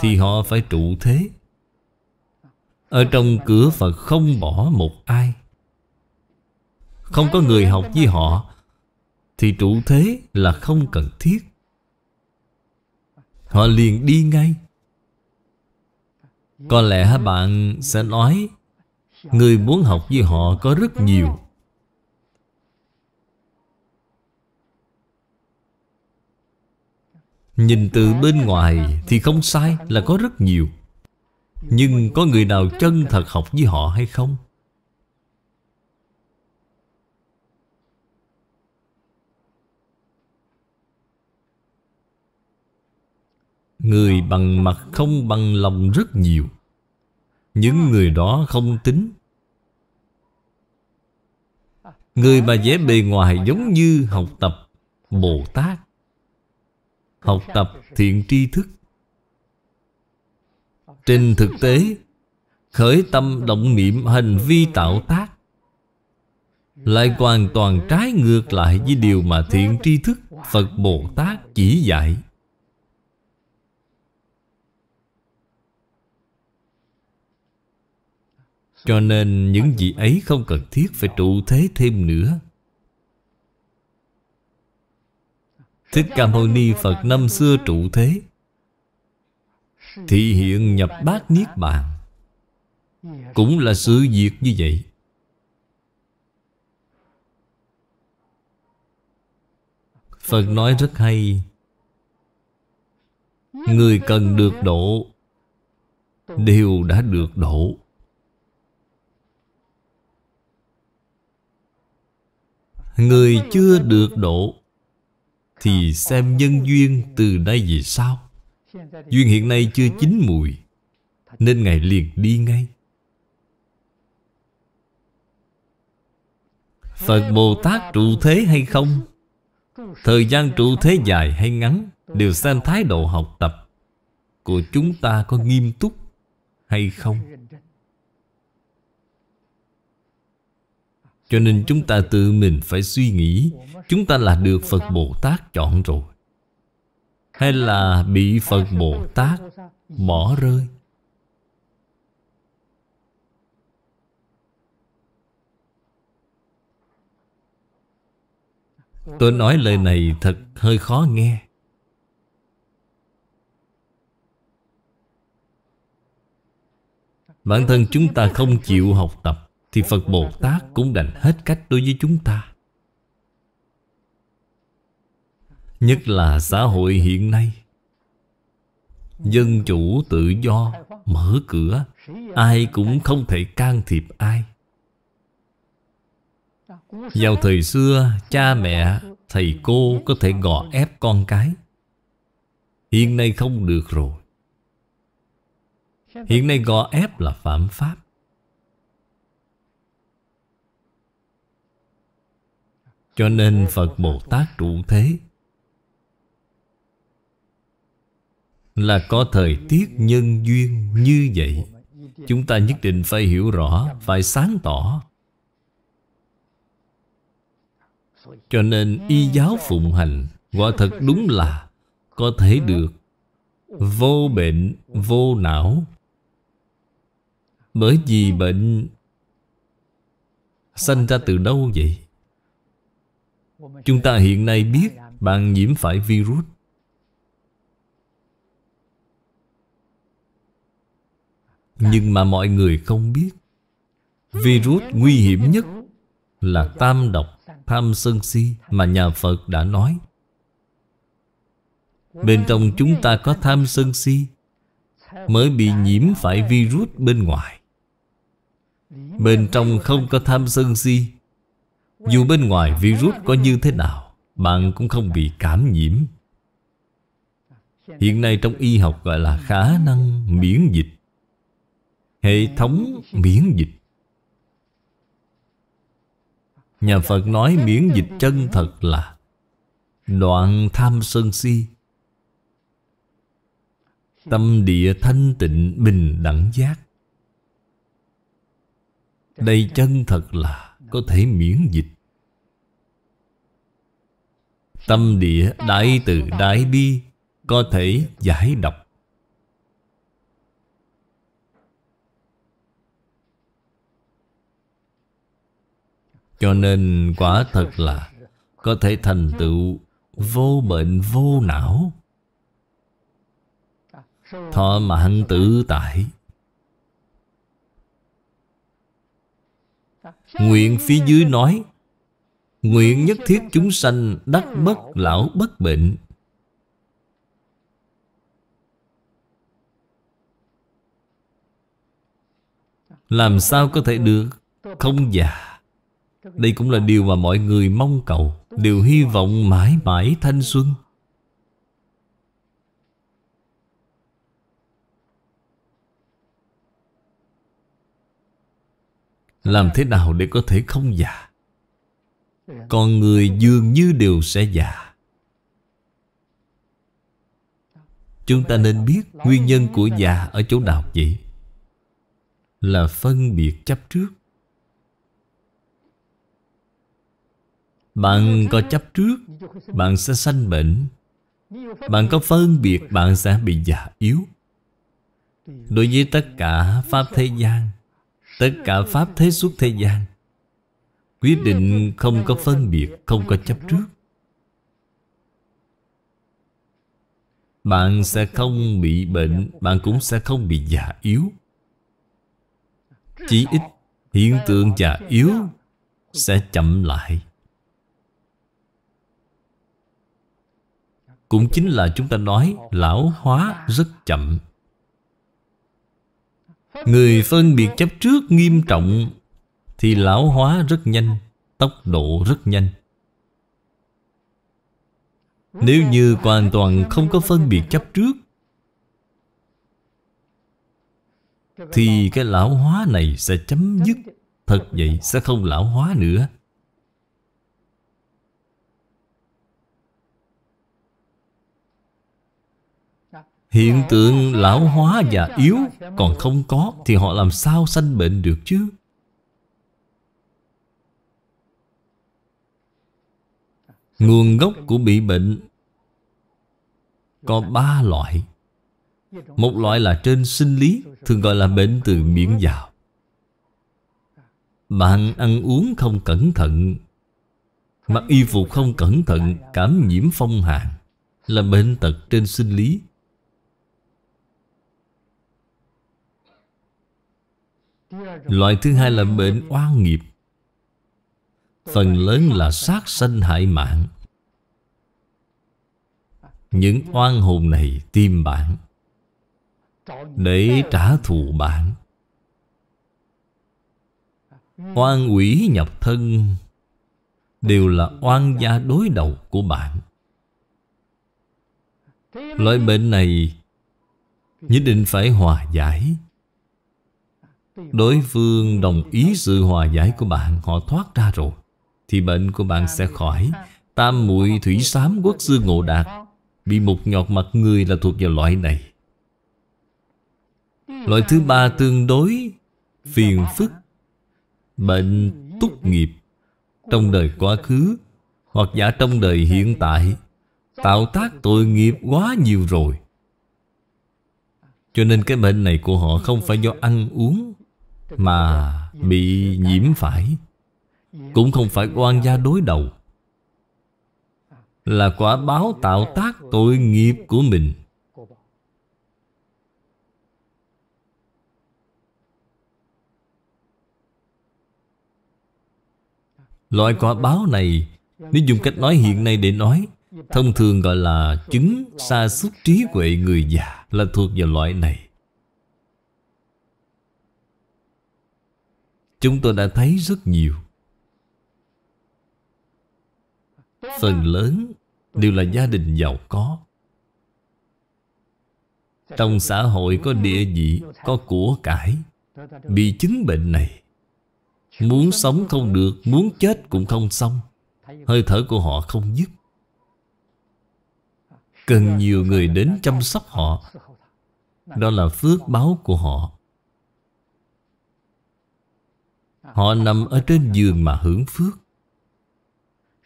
S1: Thì họ phải trụ thế Ở trong cửa Phật không bỏ một ai không có người học với họ Thì trụ thế là không cần thiết Họ liền đi ngay Có lẽ bạn sẽ nói Người muốn học với họ có rất nhiều Nhìn từ bên ngoài thì không sai là có rất nhiều Nhưng có người nào chân thật học với họ hay không? Người bằng mặt không bằng lòng rất nhiều Những người đó không tính Người mà vẽ bề ngoài giống như học tập Bồ Tát Học tập thiện tri thức Trên thực tế Khởi tâm động niệm hành vi tạo tác Lại hoàn toàn trái ngược lại với điều mà thiện tri thức Phật Bồ Tát chỉ dạy Cho nên những gì ấy không cần thiết phải trụ thế thêm nữa Thích Ca Mâu Ni Phật năm xưa trụ thế Thị hiện nhập bát Niết Bàn Cũng là sự việc như vậy Phật nói rất hay
S2: Người cần được
S1: độ Đều đã được độ Người chưa được độ Thì xem nhân duyên từ nay về sau Duyên hiện nay chưa chín mùi Nên Ngài liền đi ngay Phật Bồ Tát trụ thế hay không Thời gian trụ thế dài hay ngắn Đều xem thái độ học tập Của chúng ta có nghiêm túc hay không Cho nên chúng ta tự mình phải suy nghĩ Chúng ta là được Phật Bồ Tát chọn rồi Hay là bị Phật Bồ Tát bỏ rơi Tôi nói lời này thật hơi khó nghe Bản thân chúng ta không chịu học tập thì Phật Bồ Tát cũng đành hết cách đối với chúng ta Nhất là xã hội hiện nay Dân chủ tự do Mở cửa Ai cũng không thể can thiệp ai Vào thời xưa Cha mẹ, thầy cô Có thể gò ép con cái Hiện nay không được rồi Hiện nay gò ép là phạm pháp Cho nên Phật Bồ Tát trụ thế Là có thời tiết nhân duyên như vậy Chúng ta nhất định phải hiểu rõ Phải sáng tỏ Cho nên y giáo phụng hành Quả thật đúng là Có thể được Vô bệnh, vô não Bởi vì bệnh Sanh ra từ đâu vậy?
S2: Chúng ta hiện nay biết
S1: bạn nhiễm phải virus Nhưng mà mọi người không biết Virus nguy hiểm nhất là tam độc, tham sân si mà nhà Phật đã nói. Bên trong chúng ta có tham sân si mới bị nhiễm phải virus bên ngoài. Bên trong không có tham sân si dù bên ngoài virus có như thế nào Bạn cũng không bị cảm nhiễm Hiện nay trong y học gọi là khả năng miễn dịch Hệ thống miễn dịch Nhà Phật nói miễn dịch chân thật là Đoạn tham sân si Tâm địa thanh tịnh bình đẳng giác Đây chân thật là có thể miễn dịch Tâm địa đại từ đại bi Có thể giải độc Cho nên quả thật là Có thể thành tựu vô bệnh vô não Thọ mạng tự tại
S2: Nguyện phía dưới
S1: nói Nguyện nhất thiết chúng sanh đắc bất lão bất bệnh Làm sao có thể được Không già Đây cũng là điều mà mọi người mong cầu đều hy vọng mãi mãi thanh xuân Làm thế nào để có thể không già con người dường như đều sẽ già Chúng ta nên biết nguyên nhân của già ở chỗ nào vậy? Là phân biệt chấp trước Bạn có chấp trước Bạn sẽ sanh bệnh Bạn có phân biệt Bạn sẽ bị già yếu Đối với tất cả Pháp thế gian Tất cả Pháp thế xuất thế gian Quyết định không có phân biệt Không có chấp trước Bạn sẽ không bị bệnh Bạn cũng sẽ không bị già yếu Chí ít Hiện tượng già yếu Sẽ chậm lại Cũng chính là chúng ta nói Lão hóa rất chậm
S2: Người phân biệt chấp
S1: trước nghiêm trọng thì lão hóa rất nhanh, tốc độ rất nhanh.
S2: Nếu như
S1: hoàn toàn không có phân biệt chấp trước Thì cái lão hóa này sẽ chấm dứt Thật vậy sẽ không lão hóa nữa Hiện tượng lão hóa và yếu còn không có Thì họ làm sao sanh bệnh được chứ Nguồn gốc của bị bệnh Có ba loại Một loại là trên sinh lý Thường gọi là bệnh từ miệng vào Bạn ăn uống không cẩn thận Mặc y phục không cẩn thận Cảm nhiễm phong hàn Là bệnh tật trên sinh lý
S2: Loại thứ hai là bệnh oan
S1: nghiệp Phần lớn là sát sanh hại mạng Những oan hồn này tìm bạn Để trả thù bạn Oan quỷ nhập thân Đều là oan gia đối đầu của bạn Loại bệnh này Nhất định phải hòa giải Đối phương đồng ý sự hòa giải của bạn Họ thoát ra rồi thì bệnh của bạn sẽ khỏi. Tam muội thủy sám quốc sư ngộ đạt Bị mục nhọt mặt người là thuộc vào loại này
S2: ừ, Loại thứ ba tương
S1: đối Phiền phức Bệnh ừ, túc nghiệp Trong đời quá khứ Hoặc giả trong đời hiện tại Tạo tác tội nghiệp quá nhiều rồi Cho nên cái bệnh này của họ không phải do ăn uống Mà bị nhiễm phải cũng không phải quan gia đối đầu Là quả báo tạo tác tội nghiệp của mình Loại quả báo này Nếu dùng cách nói hiện nay để nói Thông thường gọi là chứng sa sút trí huệ người già Là thuộc vào loại này Chúng tôi đã thấy rất nhiều phần lớn đều là gia đình giàu có trong xã hội có địa vị có của cải bị chứng bệnh này muốn sống không được muốn chết cũng không xong hơi thở của họ không dứt cần nhiều người đến chăm sóc họ đó là phước báo của họ họ nằm ở trên giường mà hưởng phước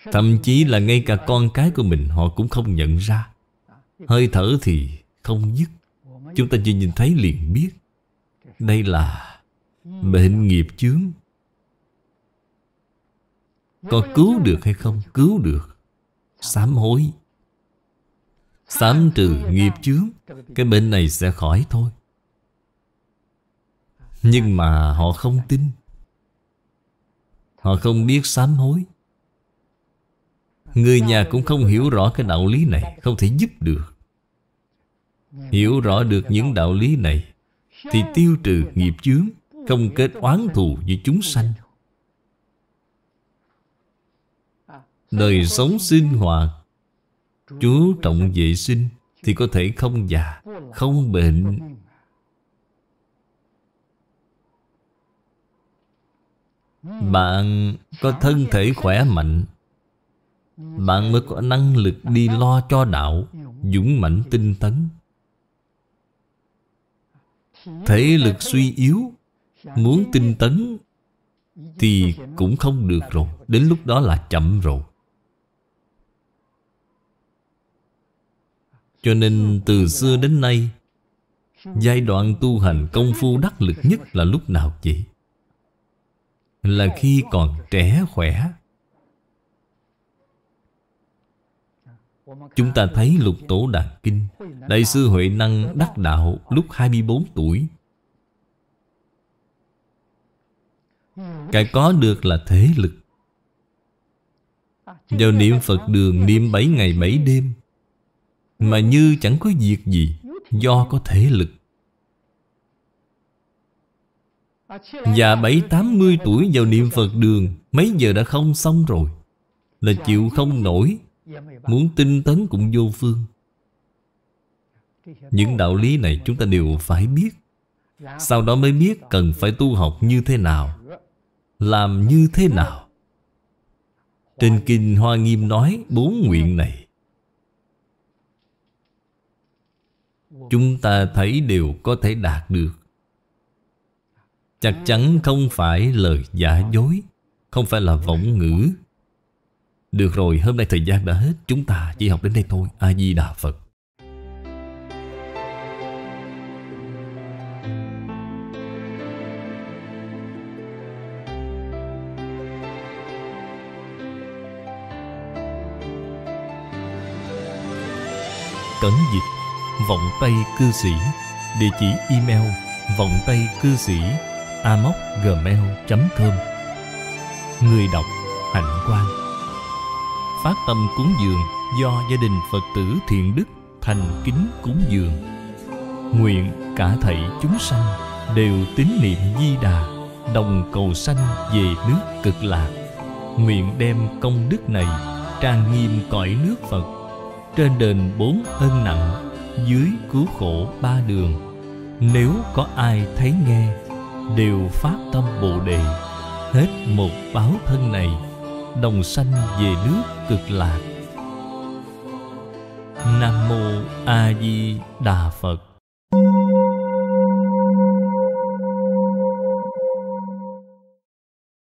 S1: Thậm chí là ngay cả con cái của mình họ cũng không nhận ra Hơi thở thì không dứt Chúng ta chỉ nhìn thấy liền biết Đây là bệnh nghiệp chướng Có cứu được hay không? Cứu được Sám hối Sám trừ nghiệp chướng Cái bệnh này sẽ khỏi thôi Nhưng mà họ không tin Họ không biết sám hối Người nhà cũng không hiểu rõ cái đạo lý này Không thể giúp được
S2: Hiểu rõ được
S1: những đạo lý này Thì tiêu trừ nghiệp chướng Không kết oán thù với chúng sanh Đời sống sinh hoạt Chú trọng vệ sinh Thì có thể không già Không bệnh Bạn có thân thể khỏe mạnh bạn mới có năng lực đi lo cho đạo Dũng mãnh tinh tấn Thể lực suy yếu Muốn tinh tấn Thì cũng không được rồi Đến lúc đó là chậm rồi Cho nên từ xưa đến nay Giai đoạn tu hành công phu đắc lực nhất là lúc nào vậy? Là khi còn trẻ khỏe Chúng ta thấy lục tổ đàn Kinh Đại sư Huệ Năng đắc đạo lúc 24 tuổi Cái có được là thế lực Vào niệm Phật đường niệm 7 ngày 7 đêm Mà như chẳng có việc gì Do có thế lực Và bảy tám mươi tuổi vào niệm Phật đường Mấy giờ đã không xong rồi Là chịu không nổi Muốn tinh tấn cũng vô phương Những đạo lý này chúng ta đều phải biết Sau đó mới biết cần phải tu học như thế nào Làm như thế nào Trên Kinh Hoa Nghiêm nói bốn nguyện này Chúng ta thấy đều có thể đạt được Chắc chắn không phải lời giả dối Không phải là vọng ngữ được rồi, hôm nay thời gian đã hết, chúng ta chỉ học đến đây thôi. A Di Đà Phật. Cẩn dịch Vọng tay Cư Sĩ Địa chỉ email Vọng tay Cư Sĩ amoc.gmail.com Người đọc Hạnh Quang phát tâm cúng dường do gia đình Phật tử thiện đức thành kính cúng dường. Nguyện cả thảy chúng sanh đều tín niệm Di Đà, đồng cầu sanh về nước cực lạc. Nguyện đem công đức này trang nghiêm cõi nước Phật, trên đền bốn ân nặng, dưới cứu khổ ba đường. Nếu có ai thấy nghe, đều phát tâm Bồ đề, hết một báo thân này, đồng sanh về nước cực lạc nam mô a
S2: di đà phật